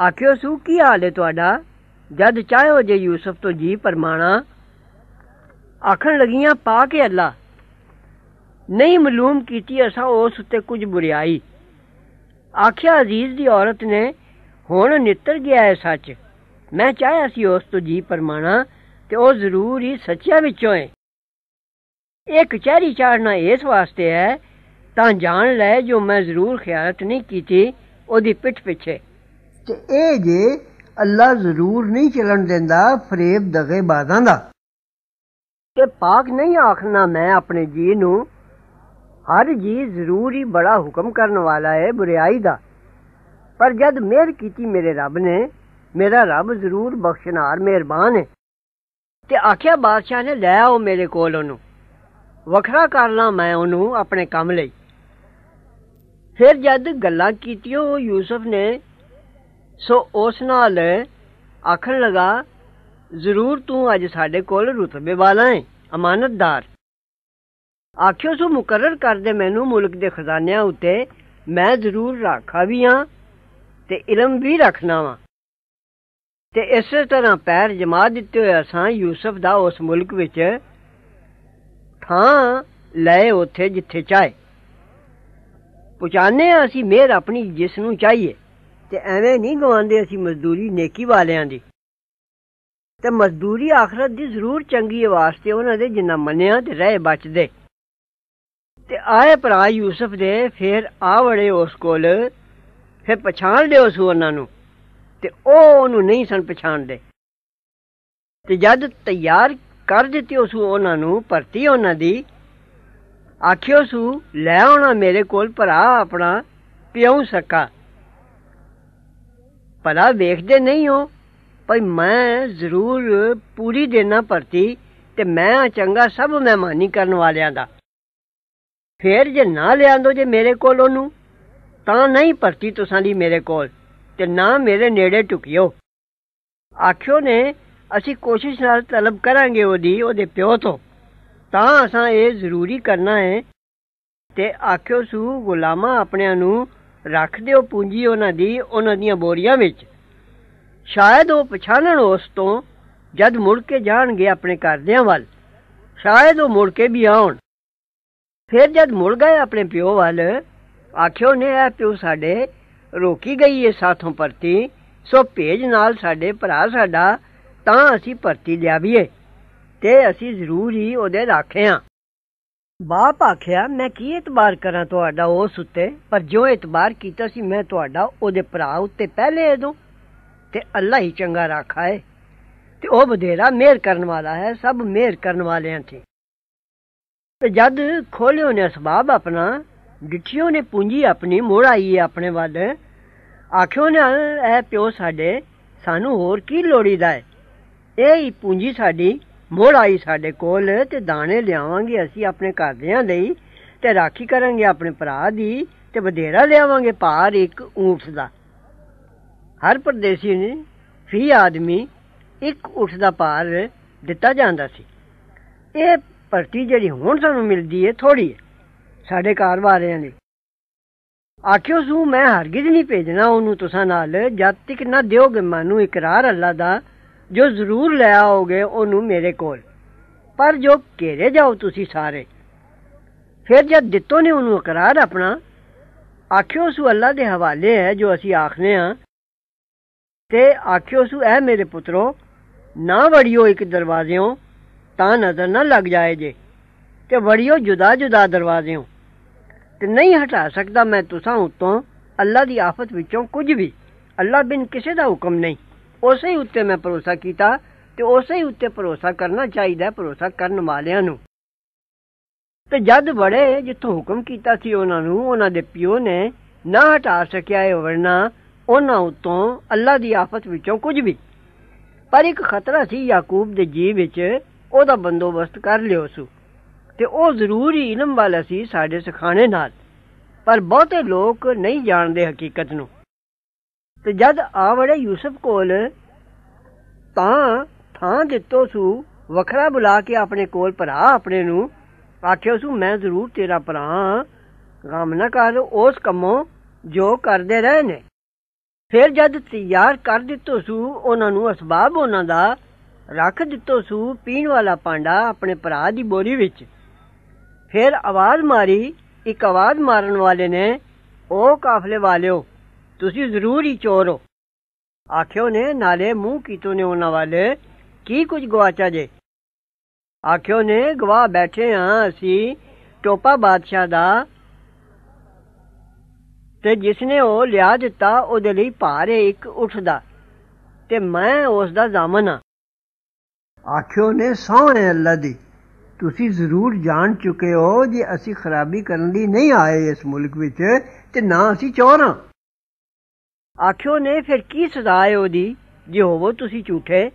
ਆਖਿਓ ਸੂ ਕੀ ਹਾਲ ਹੈ ਤੁਹਾਡਾ ਜਦ ਚਾਹੋ ਜੇ ਯੂਸਫ ਤੋਂ ਜੀ ਪਰਮਾਣਾ ਆਖਣ ਲਗੀਆਂ ਪਾ ਕੇ ਅੱਲਾ ਨਹੀਂ ਮਾਲੂਮ ਕੀਤੀ ਅਸਾਂ ਉਸ ਉੱਤੇ ਕੁਝ ਬੁਰੀਾਈ ਆਖਿਆ ਅਜ਼ੀਜ਼ ਦੀ ਔਰਤ ਨੇ ਹੁਣ ਨਿੱਤਰ ਗਿਆ ਹੈ ਸੱਚ ਮੈਂ ਚਾਹਿਆ ਸੀ ਉਸ ਤੋਂ ਜੀ ਪਰਮਾਣਾ ਤੇ ਉਹ ਜ਼ਰੂਰ ਹੀ ਸੱਚਿਆ ਵਿੱਚੋਂ ਹੈ ਇਹ ਕਚਹਿਰੀ ਚਾੜਨਾ ਇਸ ਵਾਸਤੇ ਹੈ ਤਾਂ ਜਾਣ ਲੈ ਜੋ ਮੈਂ ਜ਼ਰੂਰ ਖਿਆਲਤ ਨਹੀਂ ਕੀਤੀ ਉਹਦੀ ਪਿੱਠ ਪਿੱਛੇ ਤੇ ਇਹ ਜੇ ਅੱਲਾ ਜ਼ਰੂਰ ਨਹੀਂ ਚਲਣ ਦਿੰਦਾ ਫਰੇਬ ਦਗੇ ਬਾਜ਼ਾਂ ਦਾ ਤੇ ਪਾਕ ਨਹੀਂ ਆਖਣਾ ਮੈਂ ਆਪਣੇ ਜੀ ਨੂੰ ਹਰ ਜੀ ਜ਼ਰੂਰੀ ਬੜਾ ਹੁਕਮ ਕਰਨ ਵਾਲਾ ਹੈ ਬੁਰੀਾਈ ਦਾ ਪਰ ਜਦ ਮਿਹਰ ਕੀਤੀ ਮੇਰੇ ਰੱਬ ਨੇ ਮੇਰਾ ਰੱਬ ਜ਼ਰੂਰ ਬਖਸ਼ਨਾਰ ਮਿਹਰਬਾਨ ਹੈ ਤੇ ਆਖਿਆ ਬਾਦਸ਼ਾਹ ਨੇ ਲੈ ਆਓ ਮੇਰੇ ਕੋਲ ਉਹਨੂੰ ਵੱਖਰਾ ਕਰ ਲਾਂ ਮੈਂ ਉਹਨੂੰ ਆਪਣੇ ਕੰਮ ਲਈ ਫਿਰ ਜਦ ਗੱਲਾਂ ਕੀਤੀਆਂ ਯੂਸਫ ਨੇ ਸੋ ਉਸ ਨਾਲ ਆਖਣ ਲਗਾ ਜ਼ਰੂਰ ਤੂੰ ਅੱਜ ਸਾਡੇ ਕੋਲ ਰੁਤਬੇ ਵਾਲਾ ਹੈ ਅਮਾਨਤਦਾਰ ਆਖਿਓ ਸੋ ਮੁਕਰਰ ਕਰ ਦੇ ਮੈਨੂੰ ਮੁਲਕ ਦੇ ਖਜ਼ਾਨਿਆਂ ਉਤੇ ਮੈਂ ਜ਼ਰੂਰ ਰੱਖਾ ਵੀ ਹਾਂ ਤੇ ਇਲਮ ਵੀ ਰੱਖਣਾ ਵਾ ਤੇ ਇਸੇ ਤਰ੍ਹਾਂ ਪੈਰ ਜਮਾ ਦਿੱਤੇ ਹੋਏ ਅਸਾਂ ਯੂਸਫ ਦਾ ਉਸ ਮੁਲਕ ਵਿੱਚ ਥਾਂ ਲੈ ਉੱਥੇ ਜਿੱਥੇ ਚਾਹੇ ਪਹੁੰਚਾਉਂਦੇ ਆ ਅਸੀਂ ਮਿਹਰ ਆਪਣੀ ਜਿਸ ਨੂੰ ਚਾਹੀਏ ਤੇ ਐਵੇਂ ਨਹੀਂ ਗਵਾਉਂਦੇ ਅਸੀਂ ਮਜ਼ਦੂਰੀ ਨੇਕੀ ਵਾਲਿਆਂ ਦੀ ਤੇ ਮਜ਼ਦੂਰੀ ਆਖਰਤ ਦੀ ਜ਼ਰੂਰ ਚੰਗੀ ਹੈ ਵਾਸਤੇ ਉਹਨਾਂ ਦੇ ਜਿੰਨਾ ਮੰਨਿਆ ਤੇ ਰਹਿ ਬਚਦੇ ਤੇ ਆਏ ਭਰਾ ਯੂਸਫ ਦੇ ਫਿਰ ਆਵੜੇ ਉਸ ਕੋਲ ਫਿਰ ਪਛਾਣ ਲਿਓ ਸੁ ਉਹਨਾਂ ਨੂੰ ਤੇ ਉਹ ਉਹਨੂੰ ਨਹੀਂ ਸਨ ਪਛਾਣਦੇ ਤੇ ਜਦ ਤਿਆਰ ਕਰ ਦਿੱਤੀ ਉਸ ਉਹਨਾਂ ਨੂੰ ਭਰਤੀ ਉਹਨਾਂ ਦੀ ਆਖਿਓ ਸੂ ਲੈ ਆਉਣਾ ਮੇਰੇ ਕੋਲ ਭਰਾ ਆਪਣਾ ਪਿਉ ਸਕਾ ਭਲਾ ਵੇਖਦੇ ਨਹੀਂ ਹੋ ਭਈ ਮੈਂ ਜ਼ਰੂਰ ਪੂਰੀ ਦੇਣਾ ਪਰਤੀ ਤੇ ਮੈਂ ਚੰਗਾ ਸਭ ਮਹਿਮਾਨੀ ਕਰਨ ਵਾਲਿਆਂ ਦਾ ਫੇਰ ਜੇ ਨਾ ਲਿਆਂਦੋ ਜੇ ਮੇਰੇ ਕੋਲ ਉਹਨੂੰ ਤਾਂ ਨਹੀਂ ਪਰਤੀ ਤੁਸਾਂ ਦੀ ਮੇਰੇ ਕੋਲ ਤੇ ਨਾ ਮੇਰੇ ਨੇੜੇ ਟੁਕਿਓ ਆਖਿਓ ਨੇ ਅਸੀਂ ਕੋਸ਼ਿਸ਼ ਨਾਲ ਤਲਬ ਕਰਾਂਗੇ ਉਹਦੀ ਉਹਦੇ ਪਿਓ ਤੋਂ ਤਾਂ ਅਸਾਂ ਇਹ ਜ਼ਰੂਰੀ ਕਰਨਾ ਹੈ ਤੇ ਆਖਿਓ ਸੂ ਗੁਲਾਮਾਂ ਆਪਣਿਆਂ ਨੂੰ ਰੱਖ ਦਿਓ ਪੂੰਜੀ ਉਹਨਾਂ ਦੀ ਉਹਨਾਂ ਦੀਆਂ ਬੋਰੀਆਂ ਵਿੱਚ ਸ਼ਾਇਦ ਉਹ ਪਛਾਣਨ ਉਸ ਤੋਂ ਜਦ ਮੁੜ ਕੇ ਜਾਣਗੇ ਆਪਣੇ ਘਰਦਿਆਂ ਵੱਲ ਸ਼ਾਇਦ ਉਹ ਮੁੜ ਕੇ ਵੀ ਆਉਣ ਫਿਰ ਜਦ ਮੁੜ ਗਏ ਆਪਣੇ ਪਿਓ ਵੱਲ ਆਖਿਓ ਨੇ ਇਹ ਪਿਓ ਸਾਡੇ ਰੋਕੀ ਗਈ ਇਹ ਸਾਥੋਂ ਪਰਤੀ ਸੋ ਭੇਜ ਨਾਲ ਸਾਡੇ ਭਰਾ ਸਾਡਾ ਤਾਂ ਅਸੀਂ ਭਰਤੀ ਵੀਏ ਤੇ ਅਸੀਂ ਜ਼ਰੂਰ ਹੀ ਉਹਦੇ ਰਾਖੇ ਆ ਬਾਪ ਆਖਿਆ ਮੈਂ ਕੀ ਇਤਬਾਰ ਕਰਾਂ ਤੁਹਾਡਾ ਉਸ ਉੱਤੇ ਪਰ ਜੋ ਇਤਬਾਰ ਕੀਤਾ ਸੀ ਮੈਂ ਤੁਹਾਡਾ ਉਹਦੇ ਭਰਾ ਉੱਤੇ ਪਹਿਲੇ ਇਦੋਂ ਤੇ ਅੱਲਾ ਹੀ ਚੰਗਾ ਰਾਖਾ ਹੈ ਤੇ ਉਹ ਬਧੇਰਾ ਮਿਹਰ ਕਰਨ ਵਾਲਾ ਹੈ ਸਭ ਮਿਹਰ ਕਰਨ ਵਾਲਿਆਂ ਤੇ ਤੇ ਜਦ ਖੋਲਿਓ ਨੇ ਸਬਾਬ ਆਪਣਾ ਡਿਠਿਓ ਨੇ ਪੂੰਜੀ ਆਪਣੀ ਮੋੜ ਆਪਣੇ ਵੱਲ ਆਖਿਓ ਨੇ ਇਹ ਪਿਓ ਸਾਡੇ ਸਾਨੂੰ ਹੋਰ ਕੀ ਲੋੜੀਦਾ ਹੈ ਇਹ ਹੀ ਪੂੰਜੀ ਸਾਡੀ ਮੋੜ ਆਈ ਸਾਡੇ ਕੋਲ ਤੇ ਦਾਣੇ ਲਿਆਵਾਂਗੇ ਅਸੀਂ ਆਪਣੇ ਘਰਦਿਆਂ ਲਈ ਤੇ ਰਾਖੀ ਕਰਾਂਗੇ ਆਪਣੇ ਭਰਾ ਦੀ ਤੇ ਬਧੇਰਾ ਲਿਆਵਾਂਗੇ ਭਾਰ ਇੱਕ ਊਠ ਦਾ ਹਰ ਪਰਦੇਸੀ ਨੇ ਫੀ ਆਦਮੀ ਇੱਕ ਊਠ ਦਾ ਭਾਰ ਦਿੱਤਾ ਜਾਂਦਾ ਸੀ ਇਹ ਭਰਤੀ ਜਿਹੜੀ ਹੁਣ ਸਾਨੂੰ ਮਿਲਦੀ ਹੈ ਥੋੜੀ ਹੈ ਸਾਡੇ ਕਾਰਵਾਰਿਆਂ ਲਈ ਦੀ ਆਖਿਓ ਸੂ ਮੈਂ ਹਰਗਿਜ਼ ਨਹੀਂ ਭੇਜਣਾ ਉਹਨੂੰ ਤੁਸਾਂ ਨਾਲ ਜਦ ਤੱਕ ਨਾ ਦਿਓਗੇ ਮੈਨੂੰ ਇਕਰਾਰ ਅੱਲਾ ਦਾ ਜੋ ਜ਼ਰੂਰ ਲੈ ਆਓਗੇ ਉਹਨੂੰ ਮੇਰੇ ਕੋਲ ਪਰ ਜੋ ਘੇਰੇ ਜਾਓ ਤੁਸੀਂ ਸਾਰੇ ਫਿਰ ਜਦ ਦਿੱਤੋ ਨੇ ਉਹਨੂੰ ਇਕਰਾਰ ਆਪਣਾ ਆਖਿਓ ਸੁ ਅੱਲਾ ਦੇ ਹਵਾਲੇ ਹੈ ਜੋ ਅਸੀਂ ਆਖਨੇ ਆ ਤੇ ਆਖਿਓ ਸੁ ਐ ਮੇਰੇ ਪੁੱਤਰੋ ਨਾ ਵੜਿਓ ਇੱਕ ਦਰਵਾਜ਼ਿਓਂ ਤਾਂ ਨਜ਼ਰ ਨਾ ਲੱਗ ਜਾਏ ਜੇ ਤੇ ਵੜਿਓ ਜੁਦਾ ਜੁਦਾ ਦਰਵਾਜ਼ਿਓਂ ਤੇ ਨਹੀਂ ਹਟਾ ਸਕਦਾ ਮੈਂ ਤੁਸਾਂ ਉਤੋਂ ਅੱਲਾ ਦੀ ਆਫਤ ਵਿੱਚੋਂ ਕੁਝ ਵੀ ਅੱਲਾ ਬਿਨ ਕਿਸੇ ਦਾ ਹੁਕਮ ਨਹੀਂ ਉਸੇ ਹੀ ਉੱਤੇ ਮੈਂ ਭਰੋਸਾ ਕੀਤਾ ਤੇ ਉਸੇ ਹੀ ਉੱਤੇ ਭਰੋਸਾ ਕਰਨਾ ਚਾਹੀਦਾ ਭਰੋਸਾ ਕਰਨ ਵਾਲਿਆਂ ਨੂੰ ਤੇ ਜਦ ਬੜੇ ਜਿੱਥੋਂ ਹੁਕਮ ਕੀਤਾ ਸੀ ਉਹਨਾਂ ਨੂੰ ਉਹਨਾਂ ਦੇ ਪਿਓ ਨੇ ਨਾ ਹਟਾ ਸਕਿਆ ਇਹ ਵਰਨਾ ਉਹਨਾਂ ਉਤੋਂ ਅੱਲਾ ਦੀ ਆਫਤ ਵਿੱਚੋਂ ਕੁਝ ਵੀ ਪਰ ਇੱਕ ਖਤਰਾ ਸੀ ਯਾਕੂਬ ਦੇ ਜੀਵ ਵਿੱਚ ਉਹਦਾ ਬੰਦੋਬਸਤ ਕਰ ਲਿਓ ਸੂ ਤੇ ਉਹ ਜ਼ਰੂਰੀ ਇਲਮ ਵਾਲਾ ਸੀ ਸਾਡੇ ਸਿਖਾਣੇ ਨਾਲ ਪਰ ਬਹੁਤੇ ਲੋਕ ਨਹੀਂ ਜਾਣਦੇ ਹਕੀਕਤ ਨੂੰ ਤੇ ਜਦ ਆਵੜੇ ਯੂਸਫ ਕੋਲ ਤਾਂ ਥਾਂ ਦਿੱਤੋ ਸੂ ਵਖਰਾ ਬੁਲਾ ਕੇ ਆਪਣੇ ਕੋਲ ਭਰਾ ਆਪਣੇ ਨੂੰ ਆਖਿਓ ਸੂ ਮੈਂ ਜ਼ਰੂਰ ਤੇਰਾ ਭਰਾ ਗਮ ਨਾ ਕਰ ਉਸ ਕੰਮੋਂ ਜੋ ਕਰਦੇ ਰਹੇ ਨੇ ਫਿਰ ਜਦ ਤਿਆਰ ਕਰ ਦਿੱਤੋ ਸੂ ਉਹਨਾਂ ਨੂੰ ਅਸਬਾਬ ਉਹਨਾਂ ਦਾ ਰੱਖ ਦਿੱਤੋ ਸੂ ਪੀਣ ਵਾਲਾ ਪਾਂਡਾ ਆਪਣੇ ਭਰਾ ਦੀ ਬੋਰੀ ਵਿੱਚ ਫਿਰ ਆਵਾਜ਼ ਮਾਰੀ ਇੱਕ ਆਵਾਜ਼ ਮਾਰਨ ਵਾਲੇ ਨੇ ਉਹ ਕਾਫਲੇ ਵਾਲਿਓ ਤੁਸੀਂ ਜ਼ਰੂਰ ਹੀ ਚੋਰ ਹੋ ਆਖਿਓ ਨੇ ਨਾਲੇ ਮੂੰਹ ਕੀਤੋ ਨੇ ਉਹਨਾਂ ਵਾਲੇ ਕੀ ਕੁਝ ਗਵਾਚਾ ਜੇ ਆਖਿਓ ਨੇ ਗਵਾ ਬੈਠੇ ਆ ਅਸੀਂ ਟੋਪਾ ਬਾਦਸ਼ਾਹ ਦਾ ਤੇ ਜਿਸ ਨੇ ਉਹ ਲਿਆ ਦਿੱਤਾ ਉਹਦੇ ਲਈ ਭਾਰੇ ਇੱਕ ਉੱਠਦਾ ਤੇ ਮੈਂ ਉਸ ਦਾ ਜ਼ਾਮਨ ਆ ਆਖਿਓ ਨੇ ਸੋਹਣੇ ਅੱਲਾ ਦੀ ਤੁਸੀਂ ਜ਼ਰੂਰ ਜਾਣ ਚੁੱਕੇ ਹੋ ਜੇ ਅਸੀਂ ਖਰਾਬੀ ਕਰਨ ਲਈ ਨਹੀਂ ਆਏ ਇਸ ਮੁਲਕ ਵਿੱਚ ਤੇ ਨਾ ਅਸੀਂ ਚੋਰ ਹਾਂ ਆਖਿਓ ਨੇ ਫਿਰ ਕੀ ਸਜ਼ਾ ਹੈ ਉਹਦੀ ਜੇ ਹੋਵੋ ਤੁਸੀਂ ਝੂਠੇ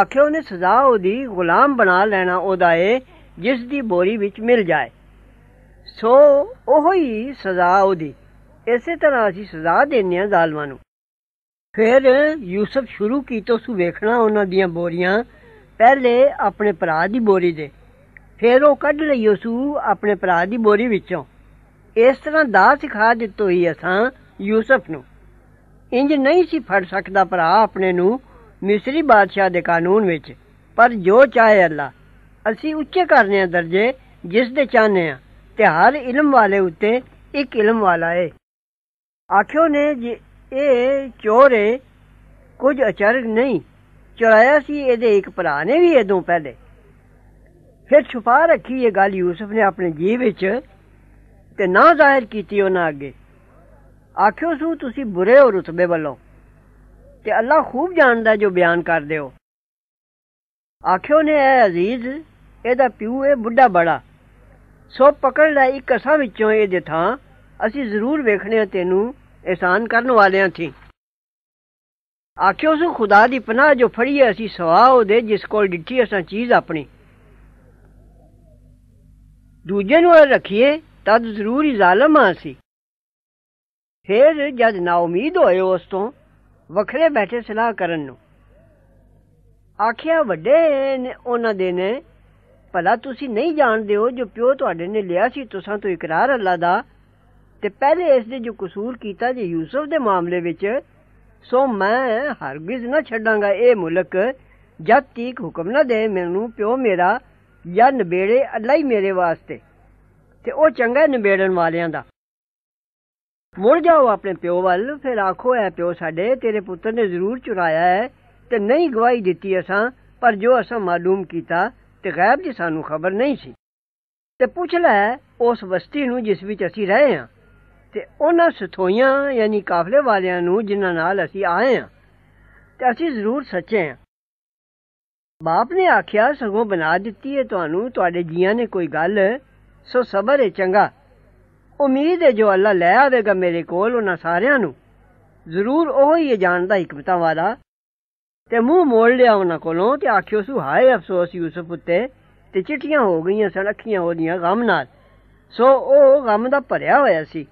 ਆਖਿਓ ਨੇ ਸਜ਼ਾ ਉਹਦੀ ਗੁਲਾਮ ਬਣਾ ਲੈਣਾ ਉਹਦਾ ਏ ਜਿਸ ਦੀ ਬੋਰੀ ਵਿੱਚ ਮਿਲ ਜਾਏ ਸੋ ਉਹੀ ਹੀ ਸਜ਼ਾ ਉਹਦੀ ਇਸੇ ਤਰ੍ਹਾਂ ਅਸੀਂ ਸਜ਼ਾ ਦਿੰਨੇ ਆ ਜ਼ਾਲਮਾਂ ਨੂੰ ਫਿਰ ਯੂਸਫ ਸ਼ੁਰੂ ਕੀਤਾ ਉਸ ਵੇਖਣਾ ਉਹਨਾਂ ਦੀਆਂ ਬੋਰੀਆਂ ਪਹਿਲੇ ਆਪਣੇ ਭਰਾ ਦੀ ਬੋਰੀ ਦੇ ਫਿਰ ਉਹ ਕੱਢ ਲਈ ਉਸ ਆਪਣੇ ਭਰਾ ਦੀ ਬੋਰੀ ਵਿੱਚੋਂ ਇਸ ਤਰ੍ਹਾਂ ਦਾ ਸਿਖਾ ਦਿੱਤੋ ਹੀ ਅਸਾਂ ਯੂਸਫ ਨੂੰ ਇੰਜ ਨਹੀਂ ਸੀ ਫੜ ਸਕਦਾ ਭਰਾ ਆਪਣੇ ਨੂੰ ਮਿਸਰੀ ਬਾਦਸ਼ਾਹ ਦੇ ਕਾਨੂੰਨ ਵਿੱਚ ਪਰ ਜੋ ਚਾਹੇ ਅੱਲਾ ਅਸੀਂ ਉੱਚੇ ਕਰਨੇ ਆ ਦਰਜੇ ਜਿਸ ਦੇ ਚਾਹਨੇ ਆ ਤੇ ਹਰ ਇਲਮ ਵਾਲੇ ਉੱਤੇ ਇੱਕ ਇਲਮ ਵਾਲਾ ਏ ਆਖਿਓ ਨੇ ਜੀ ਇਹ ਚੋਰੇ ਕੁਝ ਅਚਰਜ ਨਹੀਂ ਚੁਰਾਇਆ ਸੀ ਇਹਦੇ ਇੱਕ ਭਰਾ ਨੇ ਵੀ ਇਦੋਂ ਪਹਿਲੇ ਫਿਰ ਛੁਪਾ ਰੱਖੀ ਇਹ ਗੱਲ ਯੂਸਫ ਨੇ ਆਪਣੇ ਜੀਵ ਵਿੱਚ ਤੇ ਨਾ ਜ਼ਾਹਿਰ ਕੀਤੀ ਉਹਨਾਂ ਅੱਗੇ ਆਖਿਓ ਸੂ ਤੁਸੀਂ ਬੁਰੇ ਹੋ ਰਤਬੇ ਵੱਲੋਂ ਤੇ ਅੱਲਾ ਖੂਬ ਜਾਣਦਾ ਜੋ ਬਿਆਨ ਕਰਦੇ ਹੋ ਆਖਿਓ ਨੇ ਐ ਅਜ਼ੀਜ਼ ਇਹਦਾ ਪਿਓ ਇਹ ਬੁੱਢਾ ਬੜਾ ਸੋ ਪਕੜ ਲੈ ਇੱਕ ਅਸਾ ਵਿੱਚੋਂ ਇਹ ਦੇ ਥਾਂ ਅਸੀਂ ਜ਼ਰੂਰ ਵੇਖਣੇ ਤੈਨੂੰ ਇਹਸਾਨ ਕਰਨ ਵਾਲਿਆਂ ਥੀ ਆਖਿਓ ਸੂ ਖੁਦਾ ਦੀ ਪਨਾਹ ਜੋ ਫੜੀਏ ਅਸੀਂ ਸਵਾ ਦੇ ਜਿਸ ਕੋਲ ਡਿੱਠੀ ਅਸਾਂ ਚੀਜ਼ ਆਪਣੀ ਦੂਜੇ ਨੂੰ ਰੱਖੀਏ ਤਦ ਜ਼ਰੂਰ ਹੀ ਜ਼ਾਲਮ ਆਸੀ ਫੇਰ ਜਦ ਨਾ ਉਮੀਦ ਹੋਏ ਉਸ ਤੋਂ ਵੱਖਰੇ ਬੈਠੇ ਸਲਾਹ ਕਰਨ ਨੂੰ ਆਖਿਆ ਵੱਡੇ ਨੇ ਉਹਨਾਂ ਦੇ ਨੇ ਭਲਾ ਤੁਸੀਂ ਨਹੀਂ ਜਾਣਦੇ ਹੋ ਜੋ ਪਿਓ ਤੁਹਾਡੇ ਨੇ ਲਿਆ ਸੀ ਤੁਸਾਂ ਤੋਂ ਇਕਰਾਰ ਅੱਲਾ ਦਾ ਤੇ ਪਹਿਲੇ ਇਸ ਦੇ ਜੋ ਕਸੂਰ ਕੀਤਾ ਜੇ ਯੂਸਫ ਦੇ ਮਾਮਲੇ ਵਿੱਚ ਸੋ ਮੈਂ ਹਰਗਿਜ਼ ਨਾ ਛੱਡਾਂਗਾ ਇਹ ਮੁਲਕ ਜਦ ਤੀਕ ਹੁਕਮ ਨਾ ਦੇ ਮੈਨੂੰ ਪਿਓ ਮੇਰਾ ਜਾਂ ਨਬੇੜੇ ਅੱਲਾ ਹੀ ਮੇਰੇ ਵਾਸਤੇ ਤੇ ਉਹ ਚੰਗਾ ਨਬੇੜਨ ਵਾਲਿਆਂ ਦਾ ਮੁੜ ਜਾਓ ਆਪਣੇ ਪਿਓ ਵੱਲ ਫਿਰ ਆਖੋ ਐ ਪਿਓ ਸਾਡੇ ਤੇਰੇ ਪੁੱਤਰ ਨੇ ਜ਼ਰੂਰ ਚੁਰਾਇਆ ਹੈ ਤੇ ਨਹੀਂ ਗਵਾਹੀ ਦਿੱਤੀ ਅਸਾਂ ਪਰ ਜੋ ਅਸਾਂ ਮਾਲੂਮ ਕੀਤਾ ਤੇ ਗੈਬ ਦੀ ਸਾਨੂੰ ਖਬਰ ਨਹੀਂ ਸੀ ਤੇ ਪੁੱਛ ਲੈ ਉਸ ਬਸਤੀ ਨੂੰ ਜਿਸ ਵਿੱਚ ਅਸੀਂ ਰਹੇ ਹਾਂ ਤੇ ਉਹਨਾਂ ਸਥੋਈਆਂ ਯਾਨੀ ਕਾਫਲੇ ਵਾਲਿਆਂ ਨੂੰ ਜਿਨ੍ਹਾਂ ਨਾਲ ਅਸੀਂ ਆਏ ਹਾਂ ਤੇ ਅਸੀਂ ਜ਼ਰੂਰ ਸੱਚੇ ਹਾਂ ਬਾਪ ਨੇ ਆਖਿਆ ਸਗੋਂ ਬਣਾ ਦਿੱਤੀ ਹੈ ਤੁਹਾਨੂੰ ਤੁਹਾਡੇ ਜੀਆਂ ਨੇ ਕੋਈ ਗੱਲ ਸੋ ਸਬਰ ਹੈ ਚੰਗਾ ਉਮੀਦ ਹੈ ਜੋ ਅੱਲਾ ਲੈ ਆਵੇਗਾ ਮੇਰੇ ਕੋਲ ਉਹਨਾਂ ਸਾਰਿਆਂ ਨੂੰ ਜ਼ਰੂਰ ਉਹ ਹੀ ਜਾਣਦਾ ਹਕਮਤਾਂ ਵਾਲਾ ਤੇ ਮੂੰਹ ਮੋੜ ਲਿਆ ਉਹਨਾਂ ਕੋਲੋਂ ਤੇ ਆਖਿਓ ਸੁ ਹਾਏ ਅਫਸੋਸ ਯੂਸਫ ਉੱਤੇ ਤੇ ਚਿੱਠੀਆਂ ਹੋ ਗਈਆਂ ਸਨ ਅੱਖੀਆਂ ਉਹਦੀਆਂ ਗਮ ਨਾਲ ਸੋ ਉਹ ਗਮ ਦਾ ਭਰਿਆ ਹੋਇਆ ਸੀ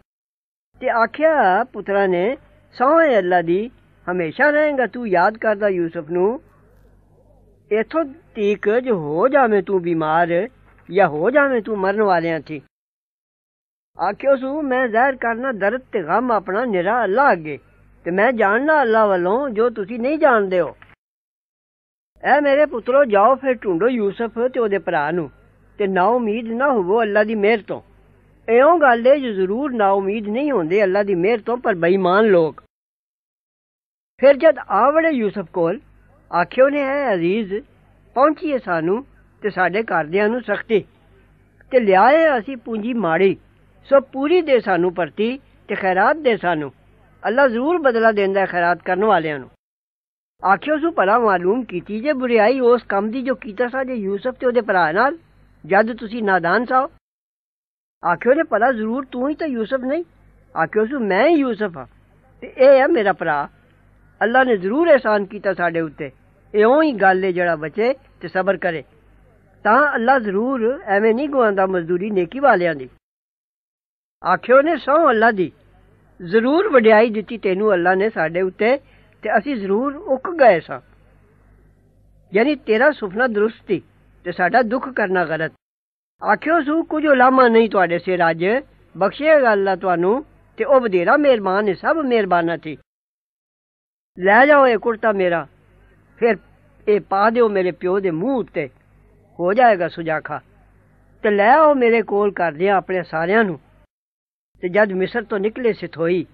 ਤੇ ਆਖਿਆ ਪੁੱਤਰਾ ਨੇ ਸੋਹੇ ਅੱਲਾ ਦੀ ਹਮੇਸ਼ਾ ਰਹੇਗਾ ਤੂੰ ਯਾਦ ਕਰਦਾ ਯੂਸਫ ਨੂੰ ਇਥੋਂ ਤੀਕ ਜੋ ਹੋ ਜਾਵੇਂ ਤੂੰ ਬਿਮਾਰ ਜਾਂ ਹੋ ਜਾਵੇਂ ਤੂੰ ਮਰਨ ਵਾਲਿਆਂ ਥੀ ਆਖਿਓ ਸੁ ਮੈਂ ਜ਼ਾਹਿਰ ਕਰਨਾ ਦਰਦ ਤੇ ਗਮ ਆਪਣਾ ਨਿਰਾ ਅੱਲਾ ਅੱਗੇ ਤੇ ਮੈਂ ਜਾਣਨਾ ਅੱਲਾ ਵੱਲੋਂ ਜੋ ਤੁਸੀਂ ਨਹੀਂ ਜਾਣਦੇ ਹੋ ਐ ਮੇਰੇ ਪੁੱਤਰੋ ਜਾਓ ਫਿਰ ਢੂੰਡੋ ਯੂਸਫ ਤੇ ਉਹਦੇ ਭਰਾ ਨੂੰ ਤੇ ਨਾ ਉਮੀਦ ਨਾ ਹੋਵੋ ਅੱਲਾ ਦੀ ਮਿਹਰ ਤੋਂ ਐਉਂ ਗੱਲ ਜੋ ਜ਼ਰੂਰ ਨਾ ਉਮੀਦ ਨਹੀਂ ਹੁੰਦੇ ਅੱਲਾ ਦੀ ਮਿਹਰ ਤੋਂ ਪਰ ਬੇਈਮਾਨ ਲੋਕ ਫਿਰ ਜਦ ਆਵੜੇ ਯੂਸਫ ਕੋਲ ਆਖਿਓ ਨੇ ਐ ਅਜ਼ੀਜ਼ ਪਹੁੰਚੀਏ ਸਾਨੂੰ ਤੇ ਸਾਡੇ ਘਰਦਿਆਂ ਨੂੰ ਸਖਤੀ ਤੇ ਲਿਆਏ ਅਸੀਂ ਪੂੰਜੀ ਮਾੜੀ ਸੋ ਪੂਰੀ ਦੇ ਸਾਨੂੰ ਪ੍ਰਤੀ ਤੇ ਖੈਰਾਤ ਦੇ ਸਾਨੂੰ ਅੱਲਾ ਜ਼ਰੂਰ ਬਦਲਾ ਦਿੰਦਾ ਹੈ ਖੈਰਾਤ ਕਰਨ ਵਾਲਿਆਂ ਨੂੰ ਆਖਿਓ ਸੁ ਭਲਾ ਮਾਲੂਮ ਕੀਤੀ ਜੇ ਬੁਰੀਾਈ ਉਸ ਕੰਮ ਦੀ ਜੋ ਕੀਤਾ ਸਾ ਜੇ ਯੂਸਫ ਤੇ ਉਹਦੇ ਭਰਾ ਨਾਲ ਜਦ ਤੁਸੀਂ ਨਾਦਾਨ ਸਾਓ ਆਖਿਓ ਨੇ ਭਲਾ ਜ਼ਰੂਰ ਤੂੰ ਹੀ ਤਾਂ ਯੂਸਫ ਨਹੀਂ ਆਖਿਓ ਸੁ ਮੈਂ ਹੀ ਯੂਸਫ ਹਾਂ ਤੇ ਇਹ ਹੈ ਮੇਰਾ ਭਰਾ ਅੱਲਾ ਨੇ ਜ਼ਰੂਰ ਇਹਸਾਨ ਕੀਤਾ ਸਾਡੇ ਉੱਤੇ ਇਉਂ ਹੀ ਗੱਲ ਹੈ ਜਿਹੜਾ ਬਚੇ ਤੇ ਸਬਰ ਕਰੇ ਤਾਂ ਅੱਲਾ ਜ਼ਰੂਰ ਐਵੇਂ ਨਹੀਂ ਗਵਾਉਂਦਾ ਮਜ਼ਦੂਰੀ ਨੇਕੀ ਵਾਲਿਆਂ ਦੀ ਆਖਿਓ ਨੇ ਸੋ ਅੱਲਾ ਦੀ ਜ਼ਰੂਰ ਵਡਿਆਈ ਦਿੱਤੀ ਤੈਨੂੰ ਅੱਲਾ ਨੇ ਸਾਡੇ ਉੱਤੇ ਤੇ ਅਸੀਂ ਜ਼ਰੂਰ ਉੱਕ ਗਏ ਸਾਂ ਯਾਨੀ ਤੇਰਾ ਸੁਪਨਾ ਦਰਸਤੀ ਤੇ ਸਾਡਾ ਦੁੱਖ ਕਰਨਾ ਗਲਤ ਆਖਿਓ ਸੂ ਕੁਝ ਉਲਾਮਾ ਨਹੀਂ ਤੁਹਾਡੇ ਸਿਰ ਰਾਜ ਬਖਸ਼ੇਗਾ ਅੱਲਾ ਤੁਹਾਨੂੰ ਤੇ ਉਹ ਬਦੇਰਾ ਮਿਹਰਬਾਨ ਹੈ ਸਭ ਮਿਹਰਬਾਨਾ ਥੀ ਲੈ ਜਾਓ ਇਹ ਕੁਰਤਾ ਮੇਰਾ ਫਿਰ ਇਹ ਪਾ ਦਿਓ ਮੇਰੇ ਪਿਓ ਦੇ ਮੂੰਹ ਉੱਤੇ ਹੋ ਜਾਏਗਾ ਸੁਜਾਖਾ ਤੇ ਲੈ ਆਓ ਮੇਰੇ ਕੋਲ ਕਰ ਲਿਆ ਆਪਣੇ ਸਾਰਿਆਂ ਨੂੰ ਤੇ ਜਦ ਮਿਸਰ ਤੋਂ ਨਿਕਲੇ ਸਿਥੋਈ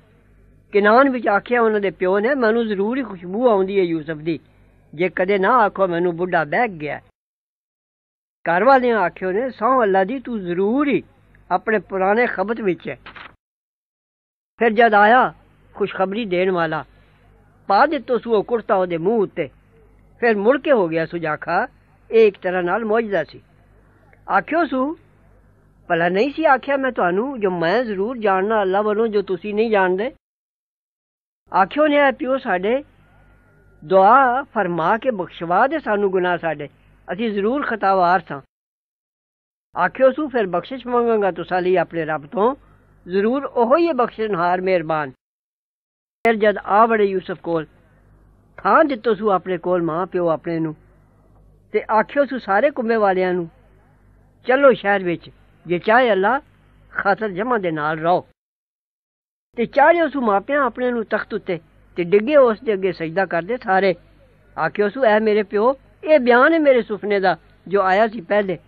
ਕਿਨਾਨ ਵਿੱਚ ਆਖਿਆ ਉਹਨਾਂ ਦੇ ਪਿਓ ਨੇ ਮੈਨੂੰ ਜ਼ਰੂਰ ਹੀ ਖੁਸ਼ਬੂ ਆਉਂਦੀ ਹੈ ਯੂਸਫ ਦੀ ਜੇ ਕਦੇ ਨਾ ਆਖੋ ਮੈਨੂੰ ਬੁੱਢਾ ਬਹਿ ਗਿਆ ਘਰ ਵਾਲਿਆਂ ਆਖਿਓ ਨੇ ਸੌ ਅੱਲਾ ਦੀ ਤੂੰ ਜ਼ਰੂਰ ਹੀ ਆਪਣੇ ਪੁਰਾਣੇ ਖਬਤ ਵਿੱਚ ਹੈ ਫਿਰ ਜਦ ਆਇਆ ਖੁਸ਼ਖਬਰੀ ਦੇਣ ਵਾਲਾ ਪਾ ਦਿੱਤੋ ਸੂ ਕੁਰਤਾ ਉਹਦੇ ਮੂੰਹ ਉੱਤੇ ਫਿਰ ਮੁੜ ਕੇ ਹੋ ਗਿਆ ਸੁਜਾਖਾ ਇਹ ਇੱਕ ਤਰ੍ਹਾਂ ਨਾਲ ਮੌਜਦਾ ਸੀ ਆਖਿਓ ਸੂ ਭਲਾ ਨਹੀਂ ਸੀ ਆਖਿਆ ਮੈਂ ਤੁਹਾਨੂੰ ਜੋ ਮੈਂ ਜ਼ਰੂਰ ਜਾਣਨਾ ਅੱਲਾ ਵੱਲੋਂ ਜੋ ਤੁਸੀਂ ਨਹੀਂ ਜਾਣਦੇ ਆਖਿਓ ਨੇ ਪਿਓ ਸਾਡੇ ਦੁਆ ਫਰਮਾ ਕੇ ਬਖਸ਼ਵਾ ਦੇ ਸਾਨੂੰ ਗੁਨਾਹ ਸਾਡੇ ਅਸੀਂ ਜ਼ਰੂਰ ਖਤਾਵਾਰ ਸਾਂ ਆਖਿਓ ਸੂ ਫਿਰ ਬਖਸ਼ਿਸ਼ ਮੰਗਾਂਗਾ ਤੁਸਾਂ ਲਈ ਆਪਣੇ ਰੱਬ ਤੋਂ ਜ਼ਰੂਰ ਉਹੋ ਹੀ ਬਖਸ਼ਣਹਾਰ ਮਿਹਰਬਾਨ ਫਿਰ ਜਦ ਆ ਵੜੇ ਯੂਸਫ ਕੋਲ ਥਾਂ ਦਿੱਤੋ ਸੂ ਆਪਣੇ ਕੋਲ ਮਾਂ ਪਿਓ ਆਪਣੇ ਨੂੰ ਤੇ ਆਖਿਓ ਸੂ ਸਾਰੇ ਕੁੰਮੇ ਵਾਲਿਆਂ ਨੂੰ ਚਲੋ ਸ਼ਹਿਰ ਵਿੱਚ ਜੇ ਚਾਹੇ ਅੱਲਾ ਖਾਤਰ ਜਮਾ ਦੇ ਨਾਲ ਰਹੋ ਤੇ ਚਾਹੇ ਉਸ ਮਾਪਿਆਂ ਆਪਣੇ ਨੂੰ ਤਖਤ ਉੱਤੇ ਤੇ ਡਿੱਗੇ ਉਸ ਦੇ ਅੱਗੇ ਸਜਦਾ ਕਰਦੇ ਸਾਰੇ ਆਖਿਓ ਸੂ ਐ ਮੇਰੇ ਪਿਓ ਇਹ ਬਿਆਨ ਹੈ ਮੇਰੇ ਸੁਪਨੇ ਦਾ ਜੋ ਆਇਆ ਸੀ ਪਹਿਲੇ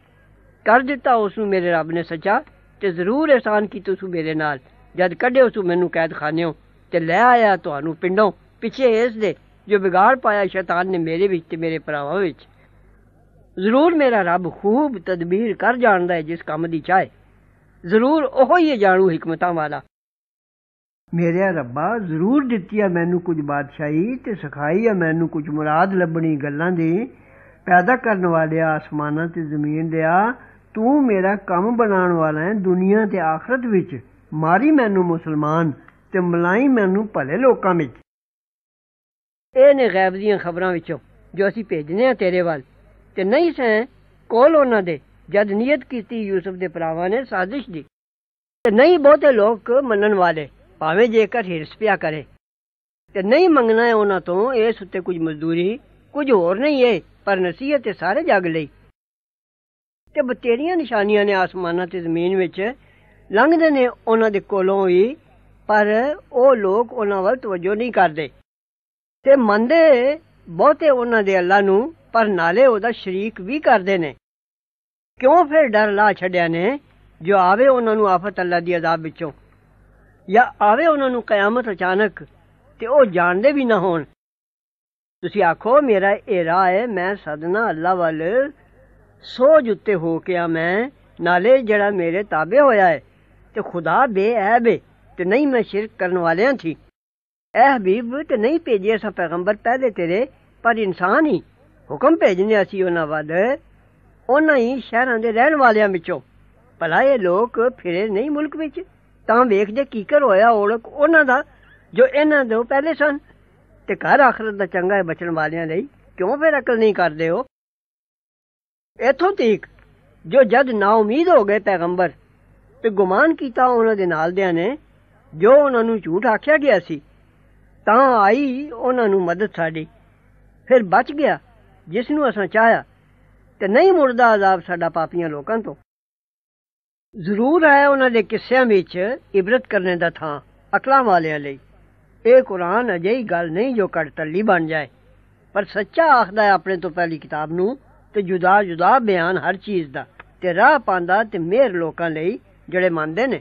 ਕਰ ਦਿੱਤਾ ਉਸ ਨੂੰ ਮੇਰੇ ਰੱਬ ਨੇ ਸੱਚਾ ਤੇ ਜ਼ਰੂਰ ਇਹਸਾਨ ਕੀਤਾ ਸੂ ਮੇਰੇ ਨਾਲ ਜਦ ਕੱਢਿਓ ਉਸ ਮੈਨੂੰ ਕੈਦ ਖਾਨਿਓ ਤੇ ਲੈ ਆਇਆ ਤੁਹਾਨੂੰ ਪਿੰਡੋਂ ਪਿੱਛੇ ਇਸ ਦੇ ਜੋ ਵਿਗਾੜ ਪਾਇਆ ਸ਼ੈਤਾਨ ਨੇ ਮੇਰੇ ਵਿੱਚ ਤੇ ਮੇਰੇ ਭਰਾਵਾਂ ਵਿੱਚ ਜ਼ਰੂਰ ਮੇਰਾ ਰੱਬ ਖੂਬ ਤਦਬੀਰ ਕਰ ਜਾਣਦਾ ਹੈ ਜਿਸ ਕੰਮ ਦੀ ਚਾਹੇ ਜ਼ਰੂਰ ਉਹ ਹੀ ਜਾਣੂ ਹਕਮਤਾਂ ਵਾਲਾ ਮੇਰੇ ਰੱਬਾ ਜ਼ਰੂਰ ਦਿੱਤੀ ਆ ਮੈਨੂੰ ਕੁਝ ਬਾਦਸ਼ਾਹੀ ਤੇ ਸਿਖਾਈ ਆ ਮੈਨੂੰ ਕੁਝ ਮੁਰਾਦ ਲੱਭਣੀ ਗੱਲਾਂ ਦੀ ਪੈਦਾ ਕਰਨ ਵਾਲਿਆ ਆਸਮਾਨਾਂ ਤੇ ਜ਼ਮੀਨ ਦੇ ਆ ਤੂੰ ਮੇਰਾ ਕੰਮ ਬਣਾਉਣ ਵਾਲਾ ਹੈ ਦੁਨੀਆ ਤੇ ਆਖਰਤ ਵਿੱਚ ਮਾਰੀ ਮੈਨੂੰ ਮੁਸਲਮਾਨ ਤੇ ਮਲਾਈ ਮੈਨੂੰ ਭਲੇ ਲੋਕਾਂ ਵਿੱਚ ਇਹ ਨੇ ਗੈਬ ਦੀਆਂ ਖਬਰਾਂ ਵਿੱਚੋਂ ਜੋ ਅਸੀਂ ਭੇਜਨੇ ਆ ਤੇਰੇ ਵੱਲ ਤੇ ਨਹੀਂ ਸੈਂ ਕੋਲ ਉਹਨਾਂ ਦੇ ਜਦ ਨੀਅਤ ਕੀਤੀ ਯੂਸਫ ਦੇ ਭਰਾਵਾਂ ਨੇ ਸਾਜ਼ਿਸ਼ ਦੀ ਤੇ ਨਹੀਂ ਬਹੁਤੇ ਲੋਕ ਮੰਨਣ ਵਾਲੇ ਭਾਵੇਂ ਜੇਕਰ ਹਿਰਸ ਪਿਆ ਕਰੇ ਤੇ ਨਹੀਂ ਮੰਗਣਾ ਹੈ ਉਹਨਾਂ ਤੋਂ ਇਸ ਉੱਤੇ ਕੁਝ ਮਜ਼ਦੂਰੀ ਕੁਝ ਹੋਰ ਨਹੀਂ ਹੈ ਪਰ ਨਸੀਹਤ ਤੇ ਸਾਰੇ ਜਗ ਲਈ ਤੇ ਬਤੇਰੀਆਂ ਨਿਸ਼ਾਨੀਆਂ ਨੇ ਆਸਮਾਨਾਂ ਤੇ ਜ਼ਮੀਨ ਵਿੱਚ ਲੰਘਦੇ ਨੇ ਉਹਨਾਂ ਦੇ ਕੋਲੋਂ ਹੀ ਪਰ ਉਹ ਲੋਕ ਉਹਨਾਂ ਵੱਲ ਤਵੱਜੋ ਨਹੀਂ ਕਰਦੇ ਤੇ ਮੰਦੇ ਬਹੁਤੇ ਉਹਨਾਂ ਦੇ ਅੱਲਾ ਨੂੰ ਪਰ ਨਾਲੇ ਉਹਦਾ ਸ਼ਰੀਕ ਵੀ ਕਰਦੇ ਨੇ ਕਿਉਂ ਫਿਰ ਡਰ ਲਾ ਛੱਡਿਆ ਨੇ ਜੋ ਆਵੇ ਉਹਨਾਂ ਨੂੰ ਆਫਤ ਅੱਲਾ ਦੀ ਅਜ਼ਾਬ ਵਿੱਚੋਂ ਜਾਂ ਆਵੇ ਉਹਨਾਂ ਨੂੰ ਕਿਆਮਤ ਅਚਾਨਕ ਤੇ ਉਹ ਜਾਣਦੇ ਵੀ ਨਾ ਹੋਣ ਤੁਸੀਂ ਆਖੋ ਮੇਰਾ ਇਹ ਰਾਹ ਹੈ ਮੈਂ ਸਦਨਾ ਅੱਲਾ ਵੱਲ ਸੋਜ ਉੱਤੇ ਹੋ ਕੇ ਆ ਮੈਂ ਨਾਲੇ ਜਿਹੜਾ ਮੇਰੇ ਤਾਬੇ ਹੋਇਆ ਹੈ ਤੇ ਖੁਦਾ ਬੇਅਬ ਹੈ ਤੇ ਨਹੀਂ ਮੈਂ ਸ਼ਿਰਕ ਕਰਨ ਵਾਲਿਆਂ ਥੀ ਐ ਹਬੀਬ ਤੇ ਨਹੀਂ ਭੇਜਿਆ ਸਾ ਪੈਗੰਬਰ ਪਹਿਲੇ ਤੇਰੇ ਪਰ ਇਨਸਾਨ ਹੀ ਹੁਕਮ ਭੇਜਨੇ ਅਸੀਂ ਉਹਨਾਂ ਵੱਲ ਉਹਨਾਂ ਹੀ ਸ਼ਹਿਰਾਂ ਦੇ ਰਹਿਣ ਵਾਲਿਆਂ ਵਿੱਚੋਂ ਭਲਾ ਇਹ ਲੋਕ ਫਿਰੇ ਨਹੀਂ ਮੁਲਕ ਵਿੱਚ ਤਾਂ ਵੇਖ ਜੇ ਕੀ ਕਰ ਹੋਇਆ ਔਲਕ ਉਹਨਾਂ ਦਾ ਜੋ ਇਹਨਾਂ ਦੇ ਪਹਿਲੇ ਸਨ ਤੇ ਘਰ ਆਖਰਤ ਦਾ ਚੰਗਾ ਹੈ ਬਚਣ ਵਾਲਿਆਂ ਲਈ ਕਿਉਂ ਫਿਰ ਅਕਲ ਨਹੀਂ ਕਰਦੇ ਹੋ ਇਥੋਂ ਤੀਕ ਜੋ ਜਦ ਨਾ ਉਮੀਦ ਹੋ ਗਏ ਪੈਗੰਬਰ ਤੇ ਗੁਮਾਨ ਕੀਤਾ ਉਹਨਾਂ ਦੇ ਨਾਲ ਦਿਆਂ ਨੇ ਜੋ ਉਹਨਾਂ ਨੂੰ ਝੂਠ ਆਖਿਆ ਗਿਆ ਸੀ ਤਾਂ ਆਈ ਉਹਨਾਂ ਨੂੰ ਮਦਦ ਸਾਡੀ ਫਿਰ ਬਚ ਗਿਆ ਜਿਸ ਨੂੰ ਅਸਾਂ ਚਾਹਿਆ ਤੇ ਨਹੀਂ ਮੁਰਦਾ ਅਜ਼ਾਬ ਸਾਡਾ ਪਾਪੀਆਂ ਲੋਕਾਂ ਤੋਂ ਜ਼ਰੂਰ ਹੈ ਉਹਨਾਂ ਦੇ ਕਿੱਸਿਆਂ ਵਿੱਚ ਇਬਰਤ ਕਰਨੇ ਦਾ ਥਾਂ ਅਕਲਾਂ ਵਾਲਿਆਂ ਲਈ ਇਹ ਕੁਰਾਨ ਅਜਿਹੀ ਗੱਲ ਨਹੀਂ ਜੋ ਤੱਲੀ ਬਣ ਜਾਏ ਪਰ ਸੱਚਾ ਆਖਦਾ ਹੈ ਆਪਣੇ ਤੋਂ ਪਹਿਲੀ ਕਿਤਾਬ ਨੂੰ ਤੇ ਜੁਦਾ ਜੁਦਾ ਬਿਆਨ ਹਰ ਚੀਜ਼ ਦਾ ਤੇ ਰਾਹ ਪਾਉਂਦਾ ਤੇ ਮਿਹਰ ਲੋਕਾਂ ਲਈ ਜਿਹੜੇ ਮੰਨਦੇ ਨੇ